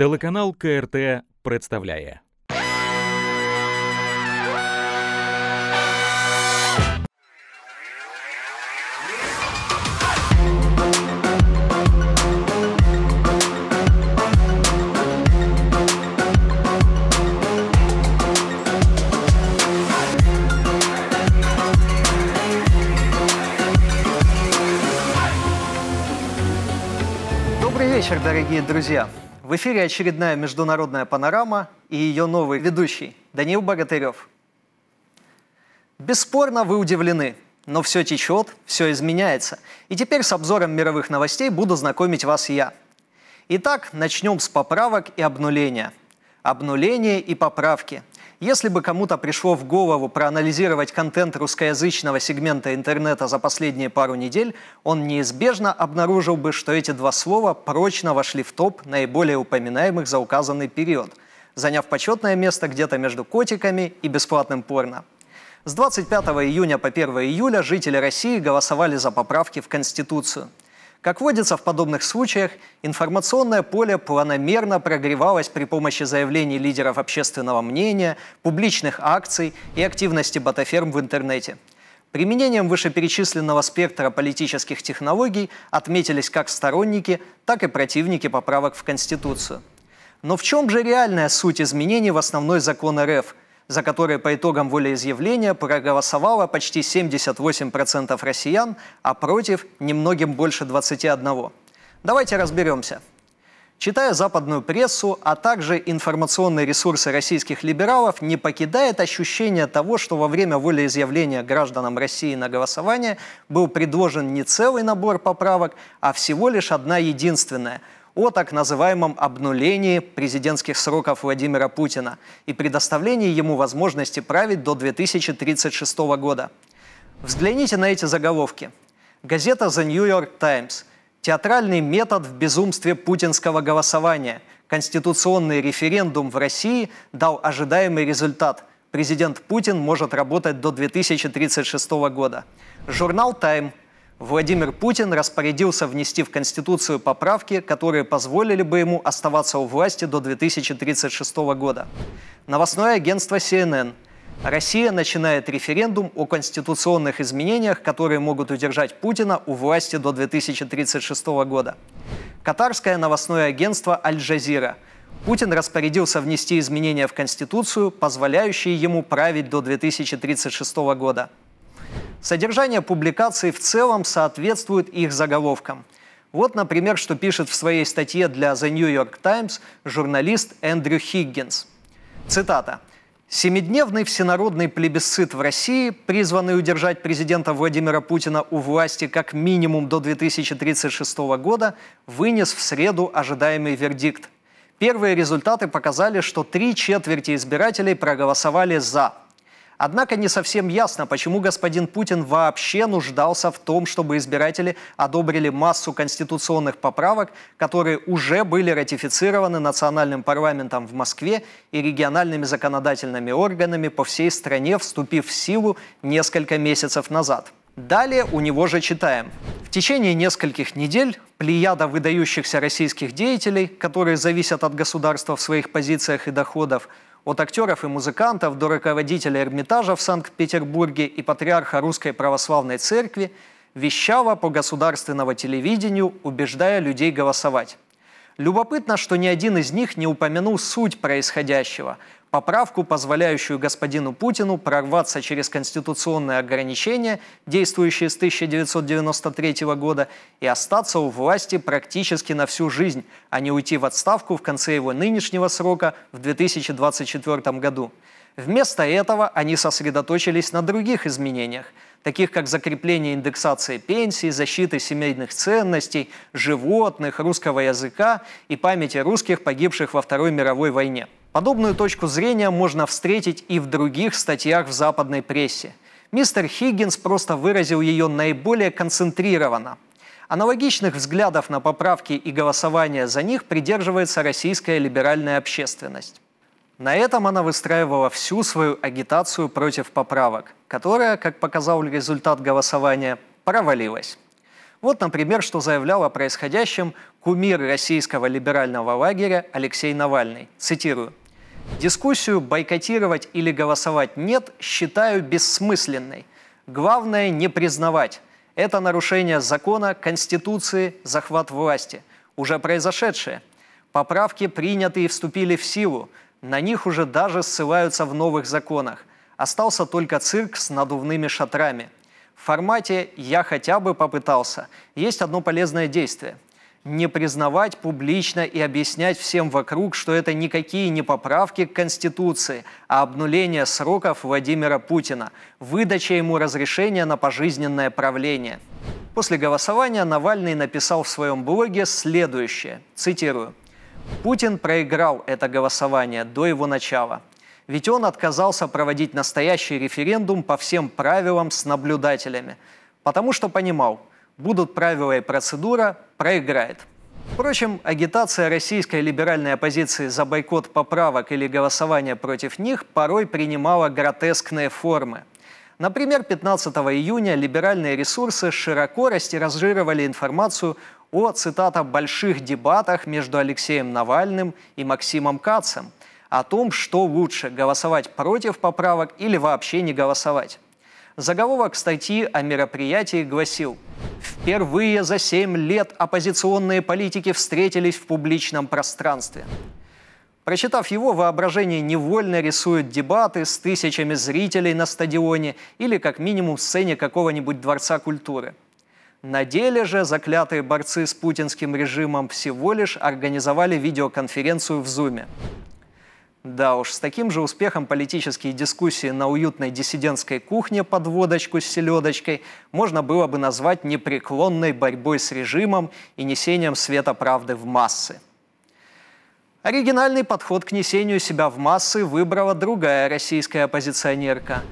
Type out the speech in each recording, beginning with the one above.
Телеканал КРТ представляє. вечер, дорогие друзья! В эфире очередная международная панорама и ее новый ведущий Даниил Богатырев. Бесспорно, вы удивлены, но все течет, все изменяется. И теперь с обзором мировых новостей буду знакомить вас я. Итак, начнем с поправок и обнуления. Обнуление и поправки – если бы кому-то пришло в голову проанализировать контент русскоязычного сегмента интернета за последние пару недель, он неизбежно обнаружил бы, что эти два слова прочно вошли в топ наиболее упоминаемых за указанный период, заняв почетное место где-то между котиками и бесплатным порно. С 25 июня по 1 июля жители России голосовали за поправки в Конституцию – как водится в подобных случаях, информационное поле планомерно прогревалось при помощи заявлений лидеров общественного мнения, публичных акций и активности батаферм в интернете. Применением вышеперечисленного спектра политических технологий отметились как сторонники, так и противники поправок в Конституцию. Но в чем же реальная суть изменений в основной закон РФ – за которые по итогам волеизъявления проголосовало почти 78% россиян, а против немногим больше 21%. Давайте разберемся. Читая западную прессу, а также информационные ресурсы российских либералов, не покидает ощущение того, что во время волеизъявления гражданам России на голосование был предложен не целый набор поправок, а всего лишь одна единственная – о так называемом обнулении президентских сроков Владимира Путина и предоставлении ему возможности править до 2036 года. Взгляните на эти заголовки. Газета The New York Times. Театральный метод в безумстве путинского голосования. Конституционный референдум в России дал ожидаемый результат. Президент Путин может работать до 2036 года. Журнал Time Владимир Путин распорядился внести в Конституцию поправки, которые позволили бы ему оставаться у власти до 2036 года. Новостное агентство CNN. Россия начинает референдум о конституционных изменениях, которые могут удержать Путина у власти до 2036 года. Катарское новостное агентство «Аль-Джазира». Путин распорядился внести изменения в Конституцию, позволяющие ему править до 2036 года. Содержание публикаций в целом соответствует их заголовкам. Вот, например, что пишет в своей статье для The New York Times журналист Эндрю Хиггинс. Цитата. Семидневный всенародный плебисцит в России, призванный удержать президента Владимира Путина у власти как минимум до 2036 года, вынес в среду ожидаемый вердикт. Первые результаты показали, что три четверти избирателей проголосовали «за», Однако не совсем ясно, почему господин Путин вообще нуждался в том, чтобы избиратели одобрили массу конституционных поправок, которые уже были ратифицированы национальным парламентом в Москве и региональными законодательными органами по всей стране, вступив в силу несколько месяцев назад. Далее у него же читаем. В течение нескольких недель плеяда выдающихся российских деятелей, которые зависят от государства в своих позициях и доходах, от актеров и музыкантов до руководителя Эрмитажа в Санкт-Петербурге и патриарха Русской Православной Церкви вещала по государственному телевидению, убеждая людей голосовать. Любопытно, что ни один из них не упомянул суть происходящего, поправку, позволяющую господину Путину прорваться через конституционные ограничения, действующие с 1993 года, и остаться у власти практически на всю жизнь, а не уйти в отставку в конце его нынешнего срока в 2024 году. Вместо этого они сосредоточились на других изменениях – таких как закрепление индексации пенсий, защиты семейных ценностей, животных, русского языка и памяти русских, погибших во Второй мировой войне. Подобную точку зрения можно встретить и в других статьях в западной прессе. Мистер Хиггинс просто выразил ее наиболее концентрированно. Аналогичных взглядов на поправки и голосование за них придерживается российская либеральная общественность. На этом она выстраивала всю свою агитацию против поправок, которая, как показал результат голосования, провалилась. Вот, например, что заявлял о происходящем кумир российского либерального лагеря Алексей Навальный. Цитирую. «Дискуссию бойкотировать или голосовать нет считаю бессмысленной. Главное не признавать. Это нарушение закона, Конституции, захват власти. Уже произошедшее. Поправки приняты и вступили в силу. На них уже даже ссылаются в новых законах. Остался только цирк с надувными шатрами. В формате «я хотя бы попытался» есть одно полезное действие – не признавать публично и объяснять всем вокруг, что это никакие не поправки к Конституции, а обнуление сроков Владимира Путина, выдача ему разрешения на пожизненное правление. После голосования Навальный написал в своем блоге следующее, цитирую, Путин проиграл это голосование до его начала. Ведь он отказался проводить настоящий референдум по всем правилам с наблюдателями, потому что понимал, будут правила и процедура, проиграет. Впрочем, агитация российской либеральной оппозиции за бойкот поправок или голосование против них порой принимала гротескные формы. Например, 15 июня либеральные ресурсы широко растиражировали информацию о, цитата, «больших дебатах между Алексеем Навальным и Максимом Кацем», о том, что лучше – голосовать против поправок или вообще не голосовать. Заголовок статьи о мероприятии гласил «Впервые за 7 лет оппозиционные политики встретились в публичном пространстве». Прочитав его, воображение невольно рисует дебаты с тысячами зрителей на стадионе или как минимум в сцене какого-нибудь дворца культуры – на деле же заклятые борцы с путинским режимом всего лишь организовали видеоконференцию в Зуме. Да уж, с таким же успехом политические дискуссии на уютной диссидентской кухне под водочку с селедочкой можно было бы назвать непреклонной борьбой с режимом и несением света правды в массы. Оригинальный подход к несению себя в массы выбрала другая российская оппозиционерка.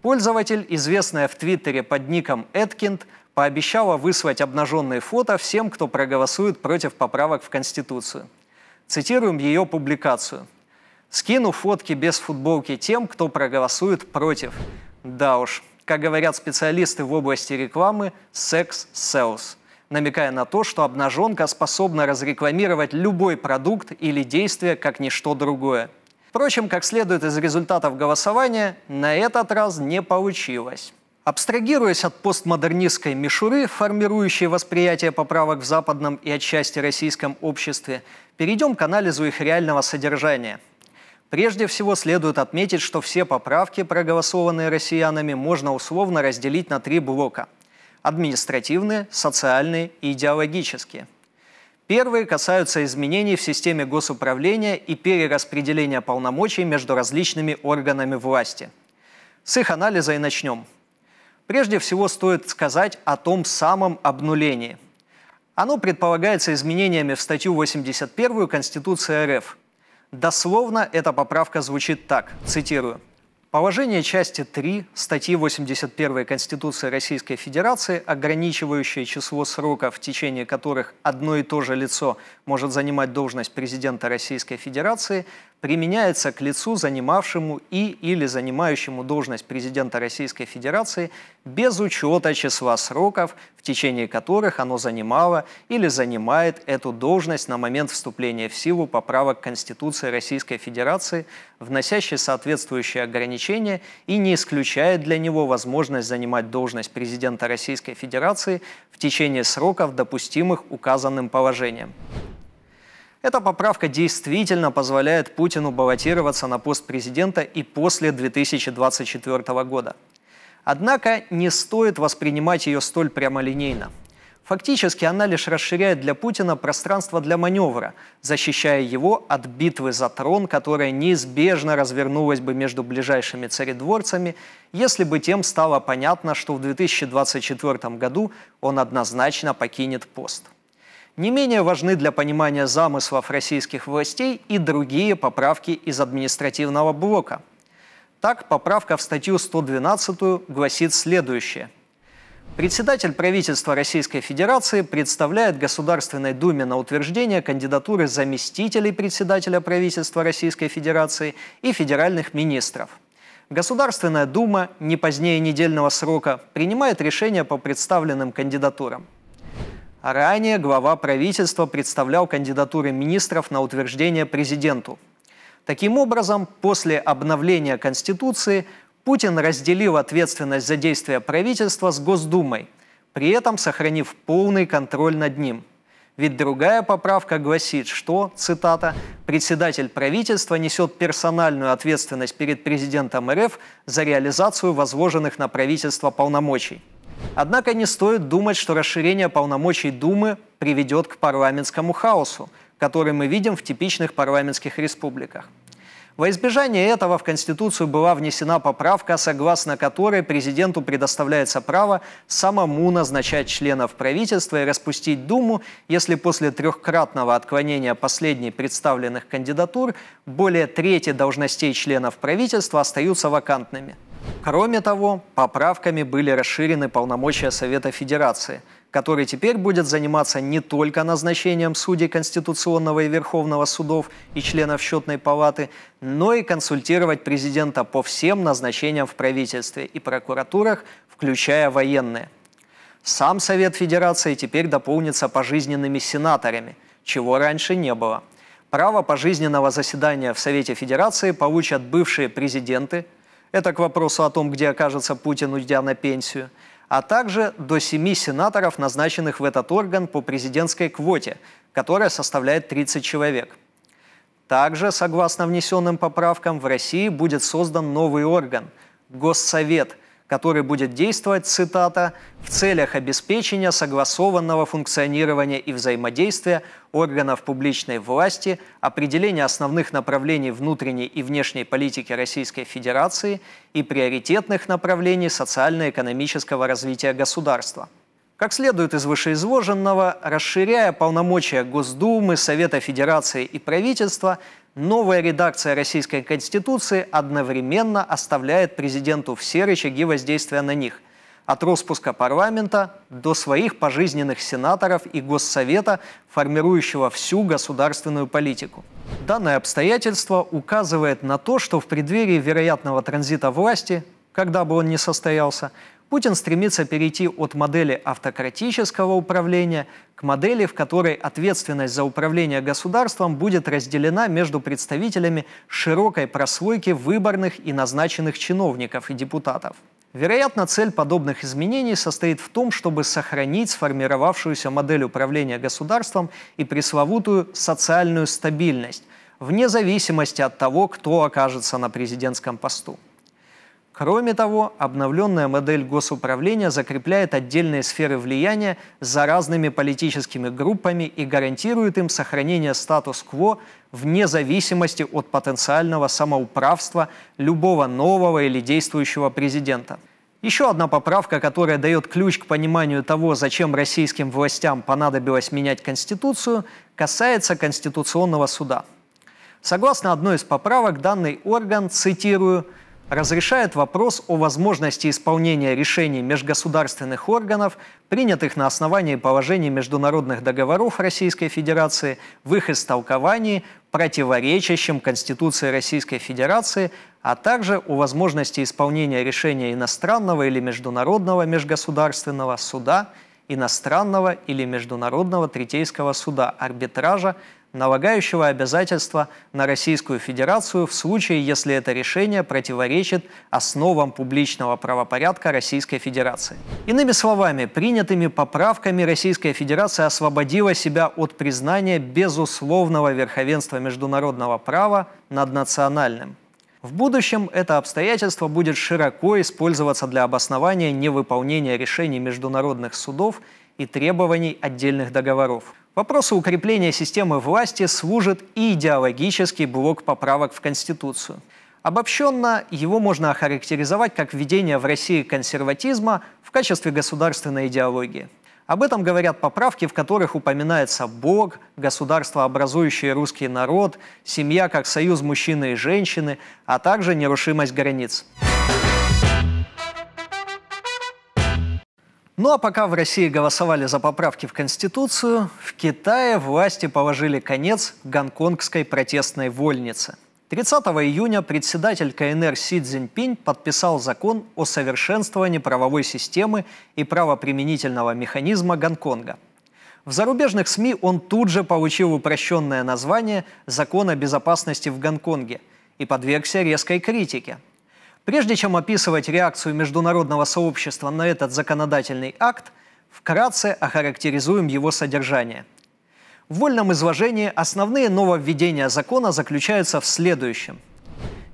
Пользователь, известная в Твиттере под ником Эткинд – пообещала выслать обнаженные фото всем, кто проголосует против поправок в Конституцию. Цитируем ее публикацию. «Скину фотки без футболки тем, кто проголосует против». Да уж, как говорят специалисты в области рекламы, секс селс намекая на то, что обнаженка способна разрекламировать любой продукт или действие как ничто другое. Впрочем, как следует из результатов голосования, на этот раз не получилось. Абстрагируясь от постмодернистской мишуры, формирующей восприятие поправок в западном и отчасти российском обществе, перейдем к анализу их реального содержания. Прежде всего следует отметить, что все поправки, проголосованные россиянами, можно условно разделить на три блока – административные, социальные и идеологические. Первые касаются изменений в системе госуправления и перераспределения полномочий между различными органами власти. С их анализа и начнем – Прежде всего стоит сказать о том самом обнулении. Оно предполагается изменениями в статью 81 Конституции РФ. Дословно эта поправка звучит так, цитирую. Положение части 3 статьи 81 Конституции Российской Федерации, ограничивающее число сроков, в течение которых одно и то же лицо может занимать должность президента Российской Федерации, применяется к лицу, занимавшему и или занимающему должность президента Российской Федерации без учета числа сроков, в течение которых оно занимало или занимает эту должность на момент вступления в силу поправок Конституции Российской Федерации, вносящей соответствующие ограничения и не исключает для него возможность занимать должность президента Российской Федерации в течение сроков, допустимых указанным положением. Эта поправка действительно позволяет Путину баллотироваться на пост президента и после 2024 года. Однако не стоит воспринимать ее столь прямолинейно. Фактически она лишь расширяет для Путина пространство для маневра, защищая его от битвы за трон, которая неизбежно развернулась бы между ближайшими царедворцами, если бы тем стало понятно, что в 2024 году он однозначно покинет пост. Не менее важны для понимания замыслов российских властей и другие поправки из административного блока. Так, поправка в статью 112 гласит следующее. Председатель правительства Российской Федерации представляет Государственной Думе на утверждение кандидатуры заместителей председателя правительства Российской Федерации и федеральных министров – Государственная Дума не позднее недельного срока принимает решение по представленным кандидатурам. А ранее глава правительства представлял кандидатуры министров на утверждение президенту. Таким образом, после обновления Конституции Путин разделил ответственность за действия правительства с Госдумой, при этом сохранив полный контроль над ним. Ведь другая поправка гласит, что, цитата, «председатель правительства несет персональную ответственность перед президентом РФ за реализацию возложенных на правительство полномочий». Однако не стоит думать, что расширение полномочий Думы приведет к парламентскому хаосу, который мы видим в типичных парламентских республиках. Во избежание этого в Конституцию была внесена поправка, согласно которой президенту предоставляется право самому назначать членов правительства и распустить Думу, если после трехкратного отклонения последней представленных кандидатур более трети должностей членов правительства остаются вакантными – Кроме того, поправками были расширены полномочия Совета Федерации, который теперь будет заниматься не только назначением судей Конституционного и Верховного судов и членов счетной палаты, но и консультировать президента по всем назначениям в правительстве и прокуратурах, включая военные. Сам Совет Федерации теперь дополнится пожизненными сенаторами, чего раньше не было. Право пожизненного заседания в Совете Федерации получат бывшие президенты, это к вопросу о том, где окажется Путин, уйдя на пенсию. А также до семи сенаторов, назначенных в этот орган по президентской квоте, которая составляет 30 человек. Также, согласно внесенным поправкам, в России будет создан новый орган – Госсовет – который будет действовать, цитата, «в целях обеспечения согласованного функционирования и взаимодействия органов публичной власти, определения основных направлений внутренней и внешней политики Российской Федерации и приоритетных направлений социально-экономического развития государства». Как следует из вышеизложенного, расширяя полномочия Госдумы, Совета Федерации и правительства, Новая редакция Российской Конституции одновременно оставляет президенту все рычаги воздействия на них от распуска парламента до своих пожизненных сенаторов и Госсовета, формирующего всю государственную политику. Данное обстоятельство указывает на то, что в преддверии вероятного транзита власти, когда бы он ни состоялся, Путин стремится перейти от модели автократического управления к модели, в которой ответственность за управление государством будет разделена между представителями широкой прослойки выборных и назначенных чиновников и депутатов. Вероятно, цель подобных изменений состоит в том, чтобы сохранить сформировавшуюся модель управления государством и пресловутую социальную стабильность, вне зависимости от того, кто окажется на президентском посту. Кроме того, обновленная модель госуправления закрепляет отдельные сферы влияния за разными политическими группами и гарантирует им сохранение статус-кво вне зависимости от потенциального самоуправства любого нового или действующего президента. Еще одна поправка, которая дает ключ к пониманию того, зачем российским властям понадобилось менять Конституцию, касается Конституционного суда. Согласно одной из поправок, данный орган, цитирую, разрешает вопрос о возможности исполнения решений межгосударственных органов, принятых на основании положений международных договоров Российской Федерации, в их истолковании, противоречащим Конституции Российской Федерации, а также о возможности исполнения решения иностранного или международного межгосударственного суда, иностранного или международного третейского суда, арбитража, налагающего обязательства на Российскую Федерацию в случае, если это решение противоречит основам публичного правопорядка Российской Федерации. Иными словами, принятыми поправками Российская Федерация освободила себя от признания безусловного верховенства международного права над национальным. В будущем это обстоятельство будет широко использоваться для обоснования невыполнения решений международных судов и требований отдельных договоров. Вопросу укрепления системы власти служит и идеологический блок поправок в Конституцию. Обобщенно его можно охарактеризовать как введение в России консерватизма в качестве государственной идеологии. Об этом говорят поправки, в которых упоминается Бог, государство, образующее русский народ, семья как союз мужчины и женщины, а также нерушимость границ. Ну а пока в России голосовали за поправки в Конституцию, в Китае власти положили конец гонконгской протестной вольнице. 30 июня председатель КНР Си Цзиньпинь подписал закон о совершенствовании правовой системы и правоприменительного механизма Гонконга. В зарубежных СМИ он тут же получил упрощенное название «Закон о безопасности в Гонконге» и подвергся резкой критике – Прежде чем описывать реакцию международного сообщества на этот законодательный акт, вкратце охарактеризуем его содержание. В вольном изложении основные нововведения закона заключаются в следующем.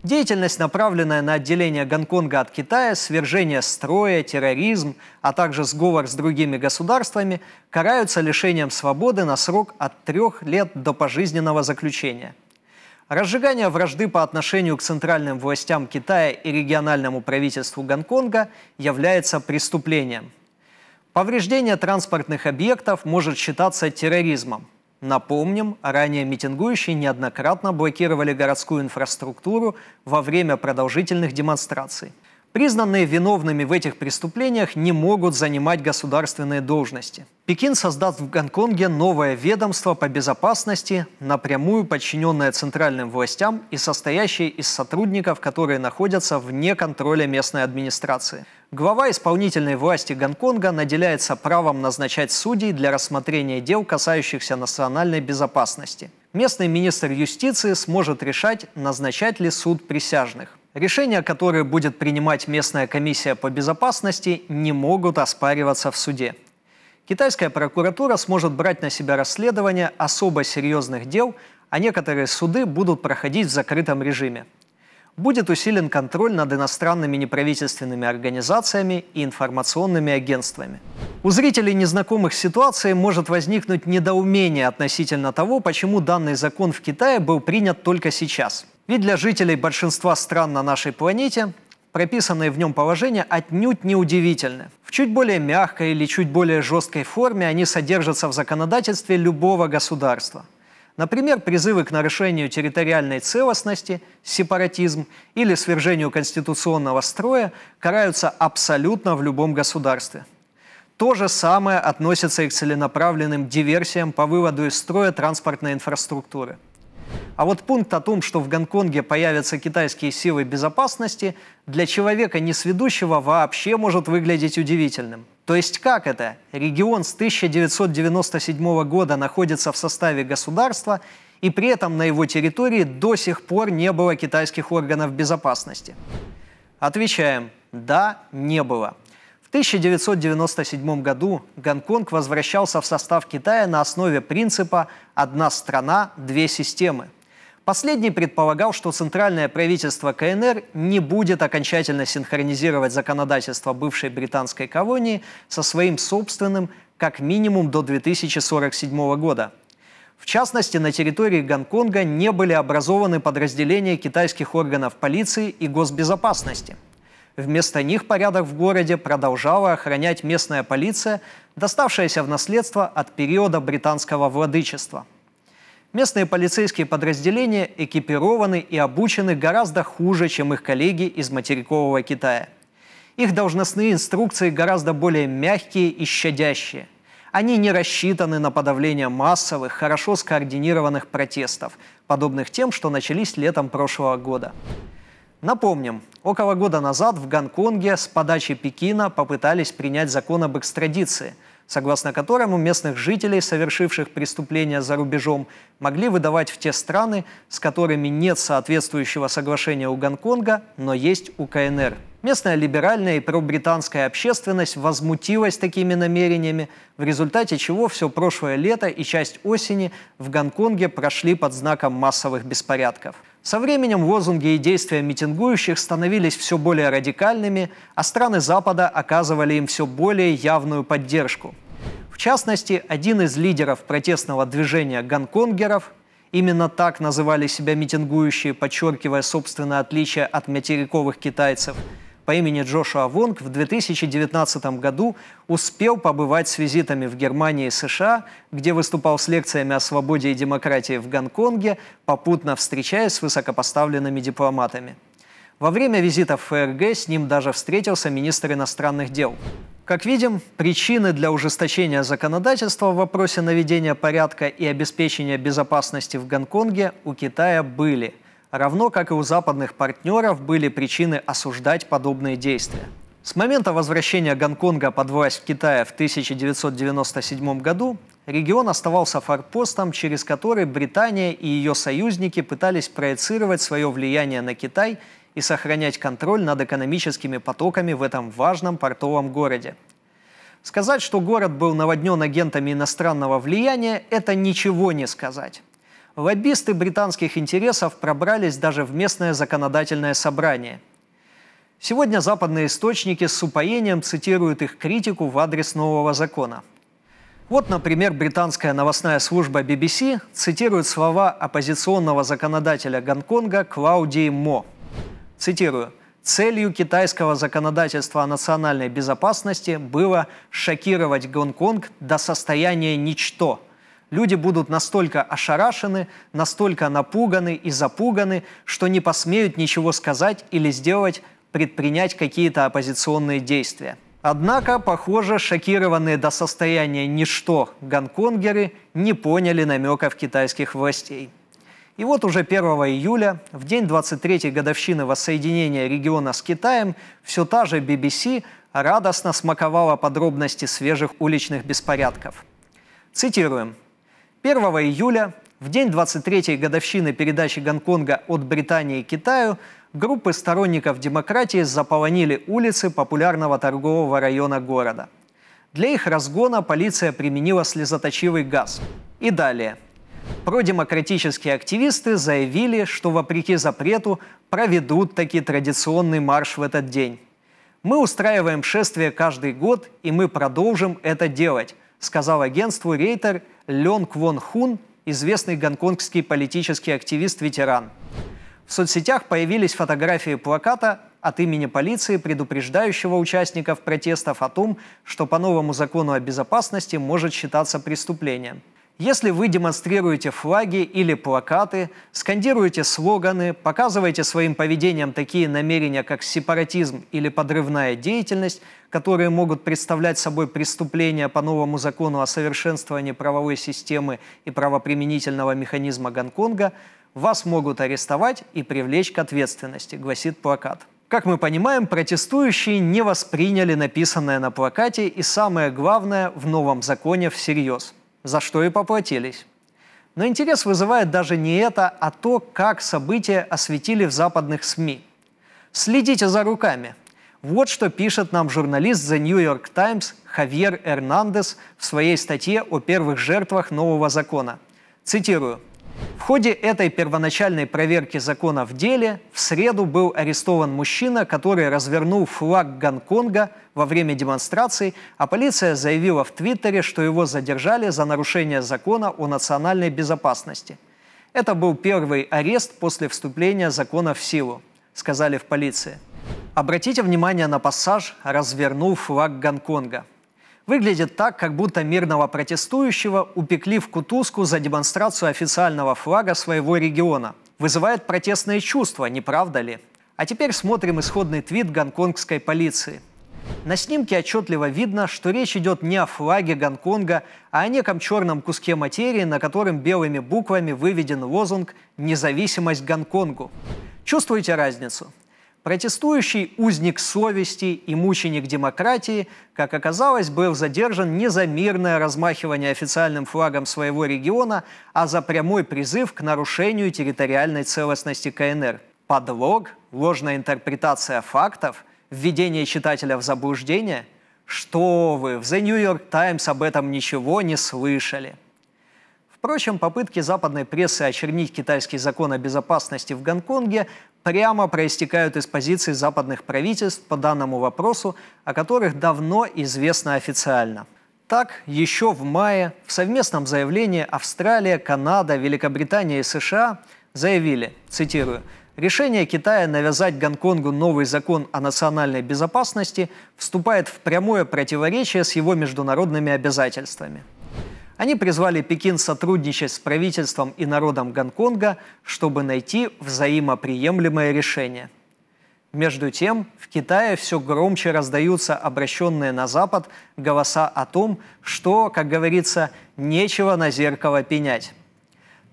Деятельность, направленная на отделение Гонконга от Китая, свержение строя, терроризм, а также сговор с другими государствами, караются лишением свободы на срок от трех лет до пожизненного заключения – Разжигание вражды по отношению к центральным властям Китая и региональному правительству Гонконга является преступлением. Повреждение транспортных объектов может считаться терроризмом. Напомним, ранее митингующие неоднократно блокировали городскую инфраструктуру во время продолжительных демонстраций. Признанные виновными в этих преступлениях не могут занимать государственные должности. Пекин создаст в Гонконге новое ведомство по безопасности, напрямую подчиненное центральным властям и состоящее из сотрудников, которые находятся вне контроля местной администрации. Глава исполнительной власти Гонконга наделяется правом назначать судей для рассмотрения дел, касающихся национальной безопасности. Местный министр юстиции сможет решать, назначать ли суд присяжных. Решения, которые будет принимать местная комиссия по безопасности, не могут оспариваться в суде. Китайская прокуратура сможет брать на себя расследование особо серьезных дел, а некоторые суды будут проходить в закрытом режиме. Будет усилен контроль над иностранными неправительственными организациями и информационными агентствами. У зрителей незнакомых ситуаций может возникнуть недоумение относительно того, почему данный закон в Китае был принят только сейчас – ведь для жителей большинства стран на нашей планете прописанные в нем положения отнюдь не удивительны. В чуть более мягкой или чуть более жесткой форме они содержатся в законодательстве любого государства. Например, призывы к нарушению территориальной целостности, сепаратизм или свержению конституционного строя караются абсолютно в любом государстве. То же самое относится и к целенаправленным диверсиям по выводу из строя транспортной инфраструктуры – а вот пункт о том, что в Гонконге появятся китайские силы безопасности, для человека несведущего вообще может выглядеть удивительным. То есть как это? Регион с 1997 года находится в составе государства, и при этом на его территории до сих пор не было китайских органов безопасности. Отвечаем, да, не было. В 1997 году Гонконг возвращался в состав Китая на основе принципа «одна страна, две системы». Последний предполагал, что центральное правительство КНР не будет окончательно синхронизировать законодательство бывшей британской колонии со своим собственным как минимум до 2047 года. В частности, на территории Гонконга не были образованы подразделения китайских органов полиции и госбезопасности. Вместо них порядок в городе продолжала охранять местная полиция, доставшаяся в наследство от периода британского владычества – Местные полицейские подразделения экипированы и обучены гораздо хуже, чем их коллеги из материкового Китая. Их должностные инструкции гораздо более мягкие и щадящие. Они не рассчитаны на подавление массовых, хорошо скоординированных протестов, подобных тем, что начались летом прошлого года. Напомним, около года назад в Гонконге с подачи Пекина попытались принять закон об экстрадиции – согласно которому местных жителей, совершивших преступления за рубежом, могли выдавать в те страны, с которыми нет соответствующего соглашения у Гонконга, но есть у КНР – Местная либеральная и пробританская общественность возмутилась такими намерениями, в результате чего все прошлое лето и часть осени в Гонконге прошли под знаком массовых беспорядков. Со временем лозунги и действия митингующих становились все более радикальными, а страны Запада оказывали им все более явную поддержку. В частности, один из лидеров протестного движения гонконгеров, именно так называли себя митингующие, подчеркивая собственное отличие от материковых китайцев – по имени Джошуа Вонг в 2019 году успел побывать с визитами в Германии и США, где выступал с лекциями о свободе и демократии в Гонконге, попутно встречаясь с высокопоставленными дипломатами. Во время визита в ФРГ с ним даже встретился министр иностранных дел. Как видим, причины для ужесточения законодательства в вопросе наведения порядка и обеспечения безопасности в Гонконге у Китая были – равно как и у западных партнеров, были причины осуждать подобные действия. С момента возвращения Гонконга под власть Китая в 1997 году регион оставался форпостом, через который Британия и ее союзники пытались проецировать свое влияние на Китай и сохранять контроль над экономическими потоками в этом важном портовом городе. Сказать, что город был наводнен агентами иностранного влияния, это ничего не сказать. Лоббисты британских интересов пробрались даже в местное законодательное собрание. Сегодня западные источники с упоением цитируют их критику в адрес нового закона. Вот, например, британская новостная служба BBC цитирует слова оппозиционного законодателя Гонконга Клаудии Мо. Цитирую. Целью китайского законодательства о национальной безопасности было шокировать Гонконг до состояния ничто – Люди будут настолько ошарашены, настолько напуганы и запуганы, что не посмеют ничего сказать или сделать, предпринять какие-то оппозиционные действия. Однако, похоже, шокированные до состояния ничто гонконгеры не поняли намеков китайских властей. И вот уже 1 июля, в день 23-й годовщины воссоединения региона с Китаем, все та же BBC радостно смаковала подробности свежих уличных беспорядков. Цитируем. 1 июля, в день 23-й годовщины передачи Гонконга от Британии Китаю, группы сторонников демократии заполонили улицы популярного торгового района города. Для их разгона полиция применила слезоточивый газ. И далее. Продемократические активисты заявили, что вопреки запрету проведут таки традиционный марш в этот день. Мы устраиваем шествие каждый год, и мы продолжим это делать, сказал агентству Рейтер Лен Квон Хун, известный гонконгский политический активист-ветеран. В соцсетях появились фотографии плаката от имени полиции, предупреждающего участников протестов о том, что по новому закону о безопасности может считаться преступлением – если вы демонстрируете флаги или плакаты, скандируете слоганы, показываете своим поведением такие намерения, как сепаратизм или подрывная деятельность, которые могут представлять собой преступления по новому закону о совершенствовании правовой системы и правоприменительного механизма Гонконга, вас могут арестовать и привлечь к ответственности, гласит плакат. Как мы понимаем, протестующие не восприняли написанное на плакате и самое главное в новом законе всерьез – за что и поплатились. Но интерес вызывает даже не это, а то, как события осветили в западных СМИ. Следите за руками. Вот что пишет нам журналист The New York Times Хавьер Эрнандес в своей статье о первых жертвах нового закона. Цитирую. В ходе этой первоначальной проверки закона в деле в среду был арестован мужчина, который развернул флаг Гонконга во время демонстрации, а полиция заявила в Твиттере, что его задержали за нарушение закона о национальной безопасности. Это был первый арест после вступления закона в силу, сказали в полиции. Обратите внимание на пассаж «развернул флаг Гонконга». Выглядит так, как будто мирного протестующего упекли в кутузку за демонстрацию официального флага своего региона. Вызывает протестные чувства, не правда ли? А теперь смотрим исходный твит гонконгской полиции. На снимке отчетливо видно, что речь идет не о флаге Гонконга, а о неком черном куске материи, на котором белыми буквами выведен лозунг «Независимость Гонконгу». Чувствуете разницу? Протестующий узник совести и мученик демократии, как оказалось, был задержан не за мирное размахивание официальным флагом своего региона, а за прямой призыв к нарушению территориальной целостности КНР. Подлог, ложная интерпретация фактов, введение читателя в заблуждение? Что вы, в The New York Times об этом ничего не слышали. Впрочем, попытки западной прессы очернить китайский закон о безопасности в Гонконге прямо проистекают из позиций западных правительств по данному вопросу, о которых давно известно официально. Так, еще в мае в совместном заявлении Австралия, Канада, Великобритания и США заявили, цитирую, Решение Китая навязать Гонконгу новый закон о национальной безопасности вступает в прямое противоречие с его международными обязательствами. Они призвали Пекин сотрудничать с правительством и народом Гонконга, чтобы найти взаимоприемлемое решение. Между тем, в Китае все громче раздаются обращенные на Запад голоса о том, что, как говорится, нечего на зеркало пенять.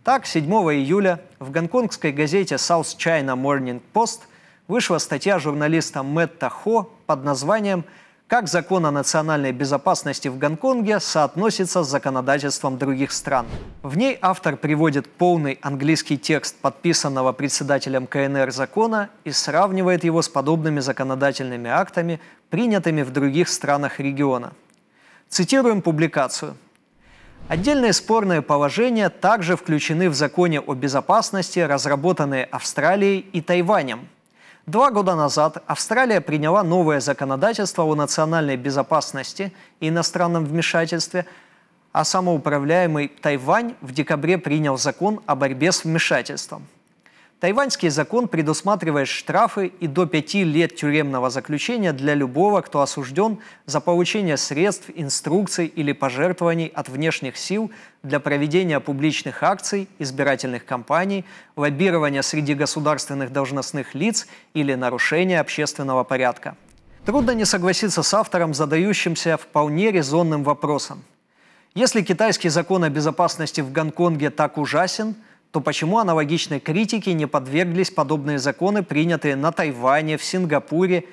Так, 7 июля в гонконгской газете South China Morning Post вышла статья журналиста Мэтта Хо под названием как закон о национальной безопасности в Гонконге соотносится с законодательством других стран? В ней автор приводит полный английский текст подписанного председателем КНР закона и сравнивает его с подобными законодательными актами, принятыми в других странах региона. Цитируем публикацию. Отдельные спорные положения также включены в законе о безопасности, разработанные Австралией и Тайванем – Два года назад Австралия приняла новое законодательство о национальной безопасности и иностранном вмешательстве, а самоуправляемый Тайвань в декабре принял закон о борьбе с вмешательством – Тайваньский закон предусматривает штрафы и до пяти лет тюремного заключения для любого, кто осужден за получение средств, инструкций или пожертвований от внешних сил для проведения публичных акций, избирательных кампаний, лоббирования среди государственных должностных лиц или нарушения общественного порядка. Трудно не согласиться с автором, задающимся вполне резонным вопросом. Если китайский закон о безопасности в Гонконге так ужасен – то почему аналогичной критике не подверглись подобные законы, принятые на Тайване, в Сингапуре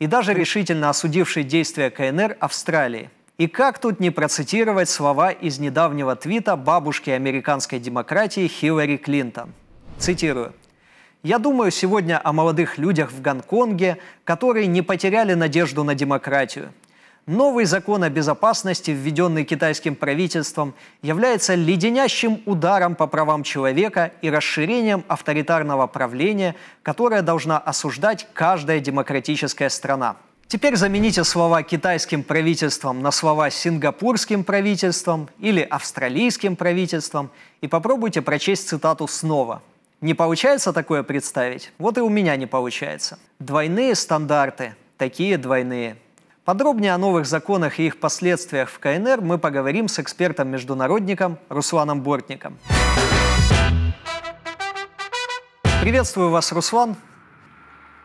и даже решительно осудившие действия КНР Австралии? И как тут не процитировать слова из недавнего твита бабушки американской демократии Хиллари Клинтон? Цитирую. «Я думаю сегодня о молодых людях в Гонконге, которые не потеряли надежду на демократию. Новый закон о безопасности, введенный китайским правительством, является леденящим ударом по правам человека и расширением авторитарного правления, которое должна осуждать каждая демократическая страна. Теперь замените слова китайским правительством на слова сингапурским правительством или австралийским правительством и попробуйте прочесть цитату снова. Не получается такое представить? Вот и у меня не получается. Двойные стандарты, такие двойные – Подробнее о новых законах и их последствиях в КНР мы поговорим с экспертом-международником Русланом Бортником. Приветствую вас, Руслан.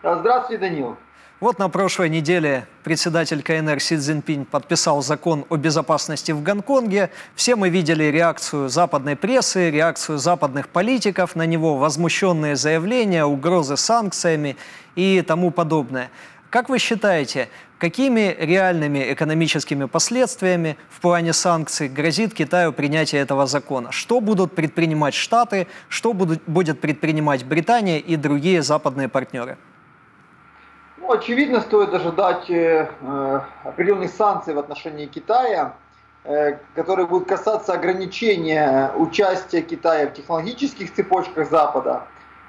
Здравствуйте, Данил. Вот на прошлой неделе председатель КНР Си Цзиньпинь подписал закон о безопасности в Гонконге. Все мы видели реакцию западной прессы, реакцию западных политиков на него, возмущенные заявления, угрозы санкциями и тому подобное. Как вы считаете, какими реальными экономическими последствиями в плане санкций грозит Китаю принятие этого закона? Что будут предпринимать Штаты, что будут, будет предпринимать Британия и другие западные партнеры? Ну, очевидно, стоит ожидать э, э, определенных санкций в отношении Китая, э, которые будут касаться ограничения участия Китая в технологических цепочках Запада,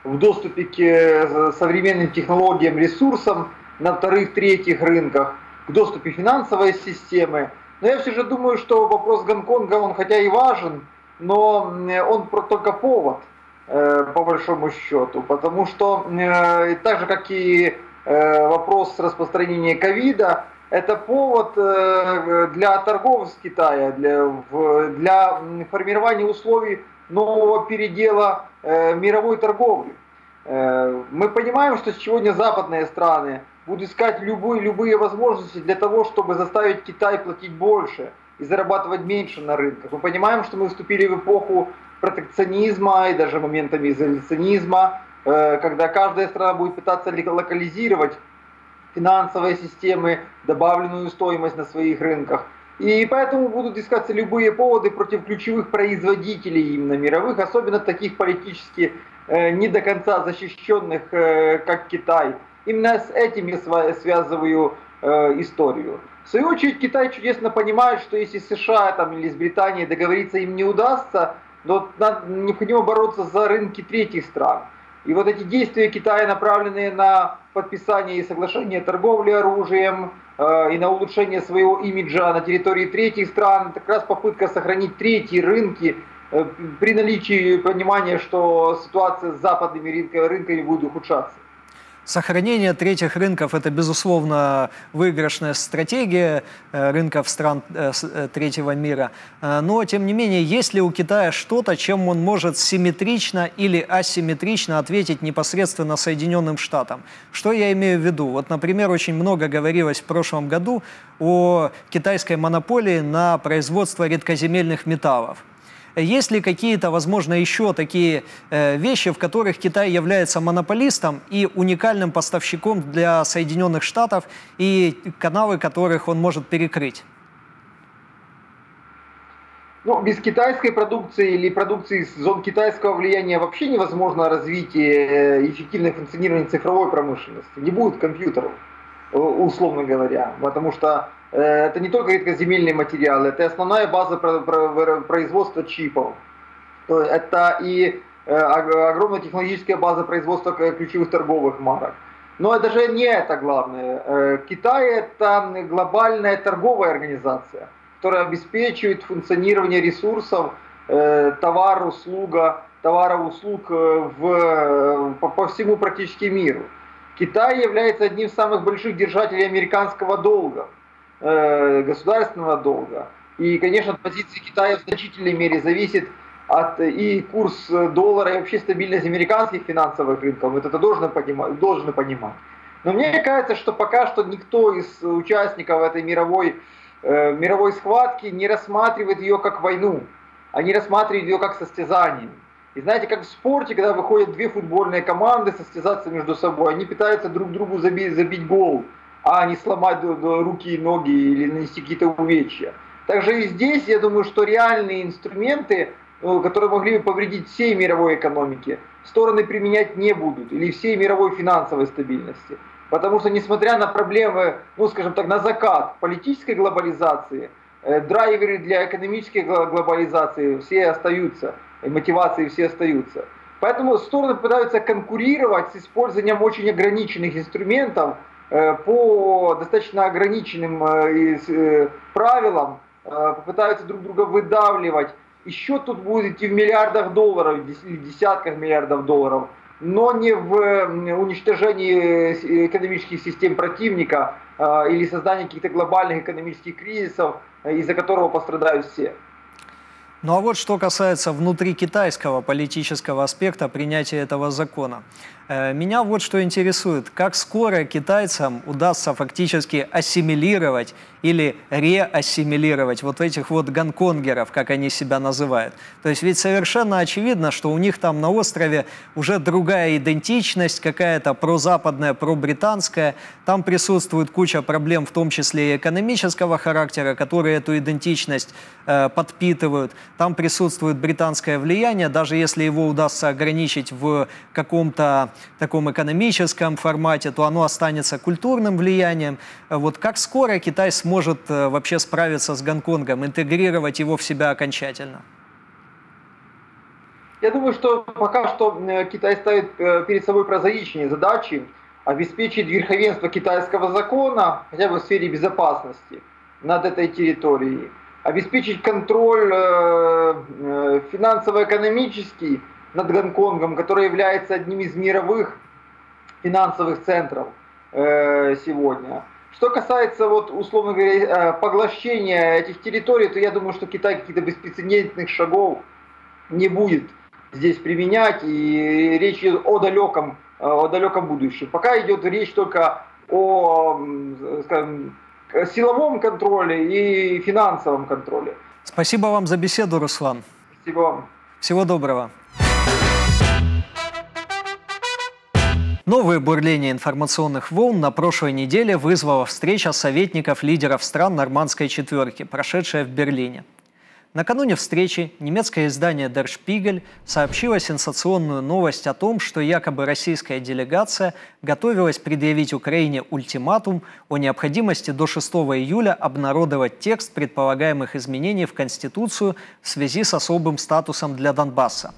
в доступе к э, современным технологиям, ресурсам – на вторых, третьих рынках, к доступе финансовой системы. Но я все же думаю, что вопрос Гонконга, он хотя и важен, но э, он только повод, э, по большому счету, потому что э, так же, как и вопрос распространения ковида, это повод для торгов с Китаем, для, для формирования условий нового передела мировой торговли. Мы понимаем, что сегодня западные страны будут искать любые, любые возможности для того, чтобы заставить Китай платить больше и зарабатывать меньше на рынках. Мы понимаем, что мы вступили в эпоху протекционизма и даже моментами изоляционизма, э, когда каждая страна будет пытаться локализировать финансовые системы, добавленную стоимость на своих рынках. И поэтому будут искаться любые поводы против ключевых производителей именно мировых, особенно таких политически э, не до конца защищенных, э, как Китай – Именно с этим я связываю э, историю. В свою очередь Китай чудесно понимает, что если США там, или с Британией договориться им не удастся, но надо, необходимо бороться за рынки третьих стран. И вот эти действия Китая, направленные на подписание и соглашение торговли оружием э, и на улучшение своего имиджа на территории третьих стран, это как раз попытка сохранить третьи рынки э, при наличии понимания, что ситуация с западными рынками, рынками будет ухудшаться. Сохранение третьих рынков – это, безусловно, выигрышная стратегия э, рынков стран э, э, третьего мира. Но, тем не менее, есть ли у Китая что-то, чем он может симметрично или асимметрично ответить непосредственно Соединенным Штатам? Что я имею в виду? Вот, например, очень много говорилось в прошлом году о китайской монополии на производство редкоземельных металлов. Есть ли какие-то, возможно, еще такие э, вещи, в которых Китай является монополистом и уникальным поставщиком для Соединенных Штатов и каналы, которых он может перекрыть? Ну, без китайской продукции или продукции из зон китайского влияния вообще невозможно развитие э, эффективное функционирование цифровой промышленности. Не будет компьютеров, э, условно говоря, потому что это не только редкоземельные материалы, это основная база производства чипов. Это и огромная технологическая база производства ключевых торговых марок. Но ну, это же не это главное. Китай – это глобальная торговая организация, которая обеспечивает функционирование ресурсов, э, товар, услуга, товаров, услуг э, в, по, по всему практически миру. Китай является одним из самых больших держателей американского долга – Э, государственного долга. И, конечно, позиция Китая в значительной мере зависит от и курс доллара, и вообще стабильность американских финансовых рынков. Вот это должны понимать. Должны понимать. Но мне кажется, что пока что никто из участников этой мировой, э, мировой схватки не рассматривает ее как войну. Они а рассматривают ее как состязание. И знаете, как в спорте, когда выходят две футбольные команды состязаться между собой, они пытаются друг другу забить, забить гол а не сломать руки и ноги или нанести какие-то увечья. Также и здесь, я думаю, что реальные инструменты, э, которые могли бы повредить всей мировой экономике, стороны применять не будут, или всей мировой финансовой стабильности. Потому что, несмотря на проблемы, ну, скажем так, на закат политической глобализации, э, драйверы для экономической глобализации все остаются, и мотивации все остаются. Поэтому стороны пытаются конкурировать с использованием очень ограниченных инструментов – Э, по достаточно ограниченным э, э, правилам попытаются друг друга выдавливать. И счет тут будет идти в миллиардах долларов, или десятках миллиардов долларов, но не в уничтожении экономических систем противника или создании каких-то глобальных экономических кризисов, из-за которого пострадают все. Ну а вот что касается внутрикитайского политического аспекта принятия этого закона. Э, меня вот что интересует, как скоро китайцам удастся фактически ассимилировать или реассимилировать вот этих вот гонконгеров, как они себя называют. То есть ведь совершенно очевидно, что у них там на острове уже другая идентичность, какая-то прозападная, пробританская. Там присутствует куча проблем, в том числе и экономического характера, которые эту идентичность э, подпитывают. Там присутствует британское влияние, даже если его удастся ограничить в каком-то таком экономическом формате, то оно останется культурным влиянием. Э, вот как скоро Китай сможет сможет э, вообще справиться с Гонконгом, интегрировать его в себя окончательно? Я думаю, что пока что э, Китай ставит э, перед собой прозаичные задачи обеспечить верховенство китайского закона, хотя бы в сфере безопасности над этой территорией, обеспечить контроль финансово-экономический над Гонконгом, который является одним из мировых финансовых центров сегодня – что касается, вот, условно говоря, э, поглощения этих территорий, то я думаю, что Китай каких-то беспрецедентных шагов не будет здесь применять, и речь идет о далеком, э, о далеком будущем. Пока идет речь только о э, скажем, силовом контроле и финансовом контроле. Спасибо вам за беседу, Руслан. Спасибо вам. Всего доброго. Новое бурление информационных волн на прошлой неделе вызвало встреча советников лидеров стран нормандской четверки, прошедшая в Берлине. Накануне встречи немецкое издание Der Spiegel сообщило сенсационную новость о том, что якобы российская делегация готовилась предъявить Украине ультиматум о необходимости до 6 июля обнародовать текст предполагаемых изменений в Конституцию в связи с особым статусом для Донбасса.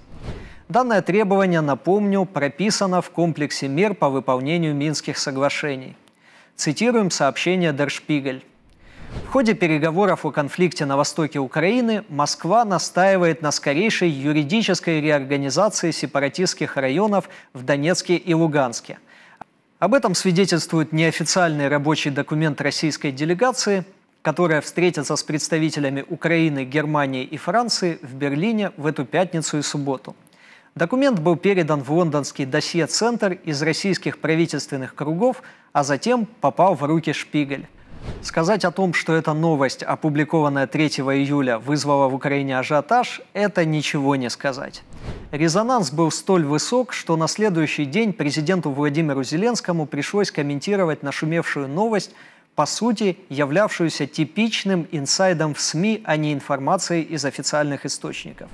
Данное требование, напомню, прописано в комплексе мер по выполнению Минских соглашений. Цитируем сообщение Der В ходе переговоров о конфликте на востоке Украины Москва настаивает на скорейшей юридической реорганизации сепаратистских районов в Донецке и Луганске. Об этом свидетельствует неофициальный рабочий документ российской делегации, которая встретится с представителями Украины, Германии и Франции в Берлине в эту пятницу и субботу. Документ был передан в лондонский досье-центр из российских правительственных кругов, а затем попал в руки Шпигель. Сказать о том, что эта новость, опубликованная 3 июля, вызвала в Украине ажиотаж, это ничего не сказать. Резонанс был столь высок, что на следующий день президенту Владимиру Зеленскому пришлось комментировать нашумевшую новость, по сути, являвшуюся типичным инсайдом в СМИ, а не информацией из официальных источников.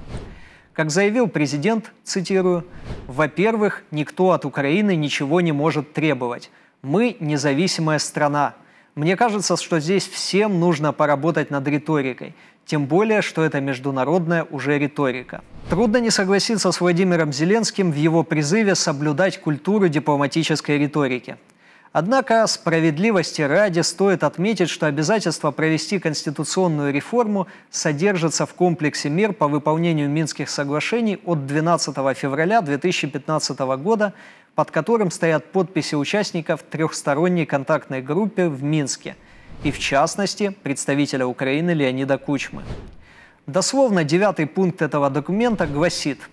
Как заявил президент, цитирую, «Во-первых, никто от Украины ничего не может требовать. Мы независимая страна. Мне кажется, что здесь всем нужно поработать над риторикой. Тем более, что это международная уже риторика. Трудно не согласиться с Владимиром Зеленским в его призыве соблюдать культуру дипломатической риторики. Однако справедливости ради стоит отметить, что обязательство провести конституционную реформу содержится в комплексе мер по выполнению Минских соглашений от 12 февраля 2015 года, под которым стоят подписи участников трехсторонней контактной группы в Минске и, в частности, представителя Украины Леонида Кучмы. Дословно девятый пункт этого документа гласит –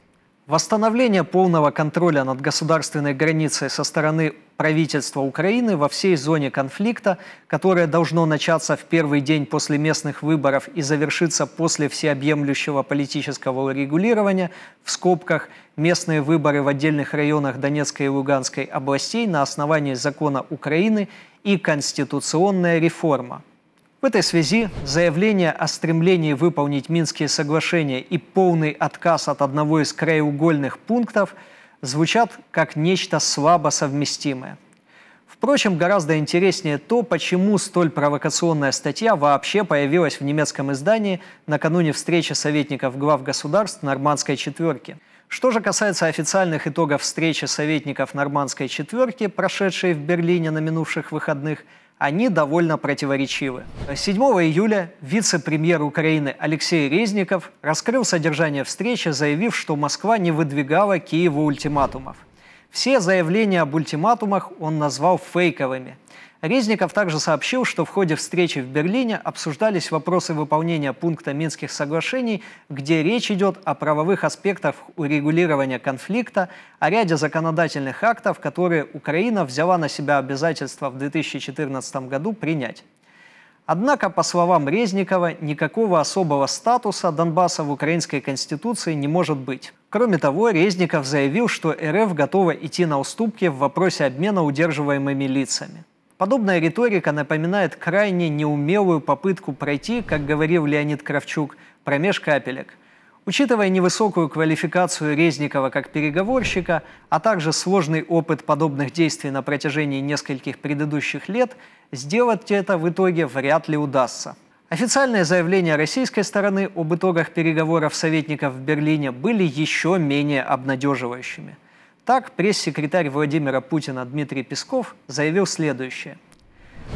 Восстановление полного контроля над государственной границей со стороны правительства Украины во всей зоне конфликта, которое должно начаться в первый день после местных выборов и завершиться после всеобъемлющего политического урегулирования, в скобках местные выборы в отдельных районах Донецкой и Луганской областей на основании закона Украины и конституционная реформа – в этой связи заявление о стремлении выполнить Минские соглашения и полный отказ от одного из краеугольных пунктов звучат как нечто слабо совместимое. Впрочем, гораздо интереснее то, почему столь провокационная статья вообще появилась в немецком издании накануне встречи советников глав государств Нормандской четверки. Что же касается официальных итогов встречи советников Нормандской четверки, прошедшей в Берлине на минувших выходных – они довольно противоречивы. 7 июля вице-премьер Украины Алексей Резников раскрыл содержание встречи, заявив, что Москва не выдвигала Киеву ультиматумов. Все заявления об ультиматумах он назвал фейковыми – Резников также сообщил, что в ходе встречи в Берлине обсуждались вопросы выполнения пункта Минских соглашений, где речь идет о правовых аспектах урегулирования конфликта, о ряде законодательных актов, которые Украина взяла на себя обязательство в 2014 году принять. Однако, по словам Резникова, никакого особого статуса Донбасса в украинской конституции не может быть. Кроме того, Резников заявил, что РФ готова идти на уступки в вопросе обмена удерживаемыми лицами. Подобная риторика напоминает крайне неумелую попытку пройти, как говорил Леонид Кравчук, промеж капелек. Учитывая невысокую квалификацию Резникова как переговорщика, а также сложный опыт подобных действий на протяжении нескольких предыдущих лет, сделать это в итоге вряд ли удастся. Официальные заявления российской стороны об итогах переговоров советников в Берлине были еще менее обнадеживающими – так, пресс-секретарь Владимира Путина Дмитрий Песков заявил следующее.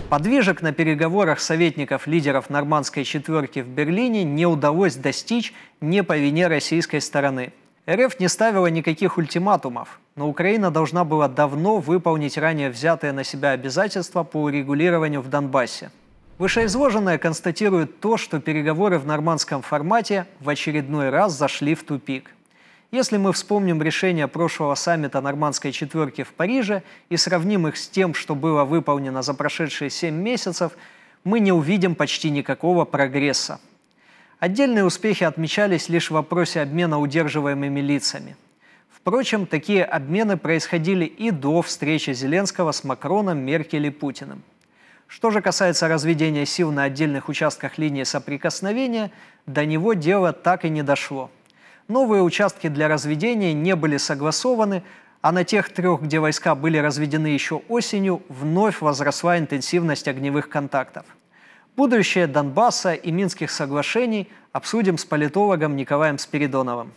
Подвижек на переговорах советников лидеров нормандской четверки в Берлине не удалось достичь не по вине российской стороны. РФ не ставила никаких ультиматумов, но Украина должна была давно выполнить ранее взятые на себя обязательства по урегулированию в Донбассе. Вышеизложенное констатирует то, что переговоры в нормандском формате в очередной раз зашли в тупик – если мы вспомним решения прошлого саммита «Нормандской четверки» в Париже и сравним их с тем, что было выполнено за прошедшие 7 месяцев, мы не увидим почти никакого прогресса. Отдельные успехи отмечались лишь в вопросе обмена удерживаемыми лицами. Впрочем, такие обмены происходили и до встречи Зеленского с Макроном, Меркель и Путиным. Что же касается разведения сил на отдельных участках линии соприкосновения, до него дело так и не дошло – Новые участки для разведения не были согласованы, а на тех трех, где войска были разведены еще осенью, вновь возросла интенсивность огневых контактов. Будущее Донбасса и Минских соглашений обсудим с политологом Николаем Спиридоновым.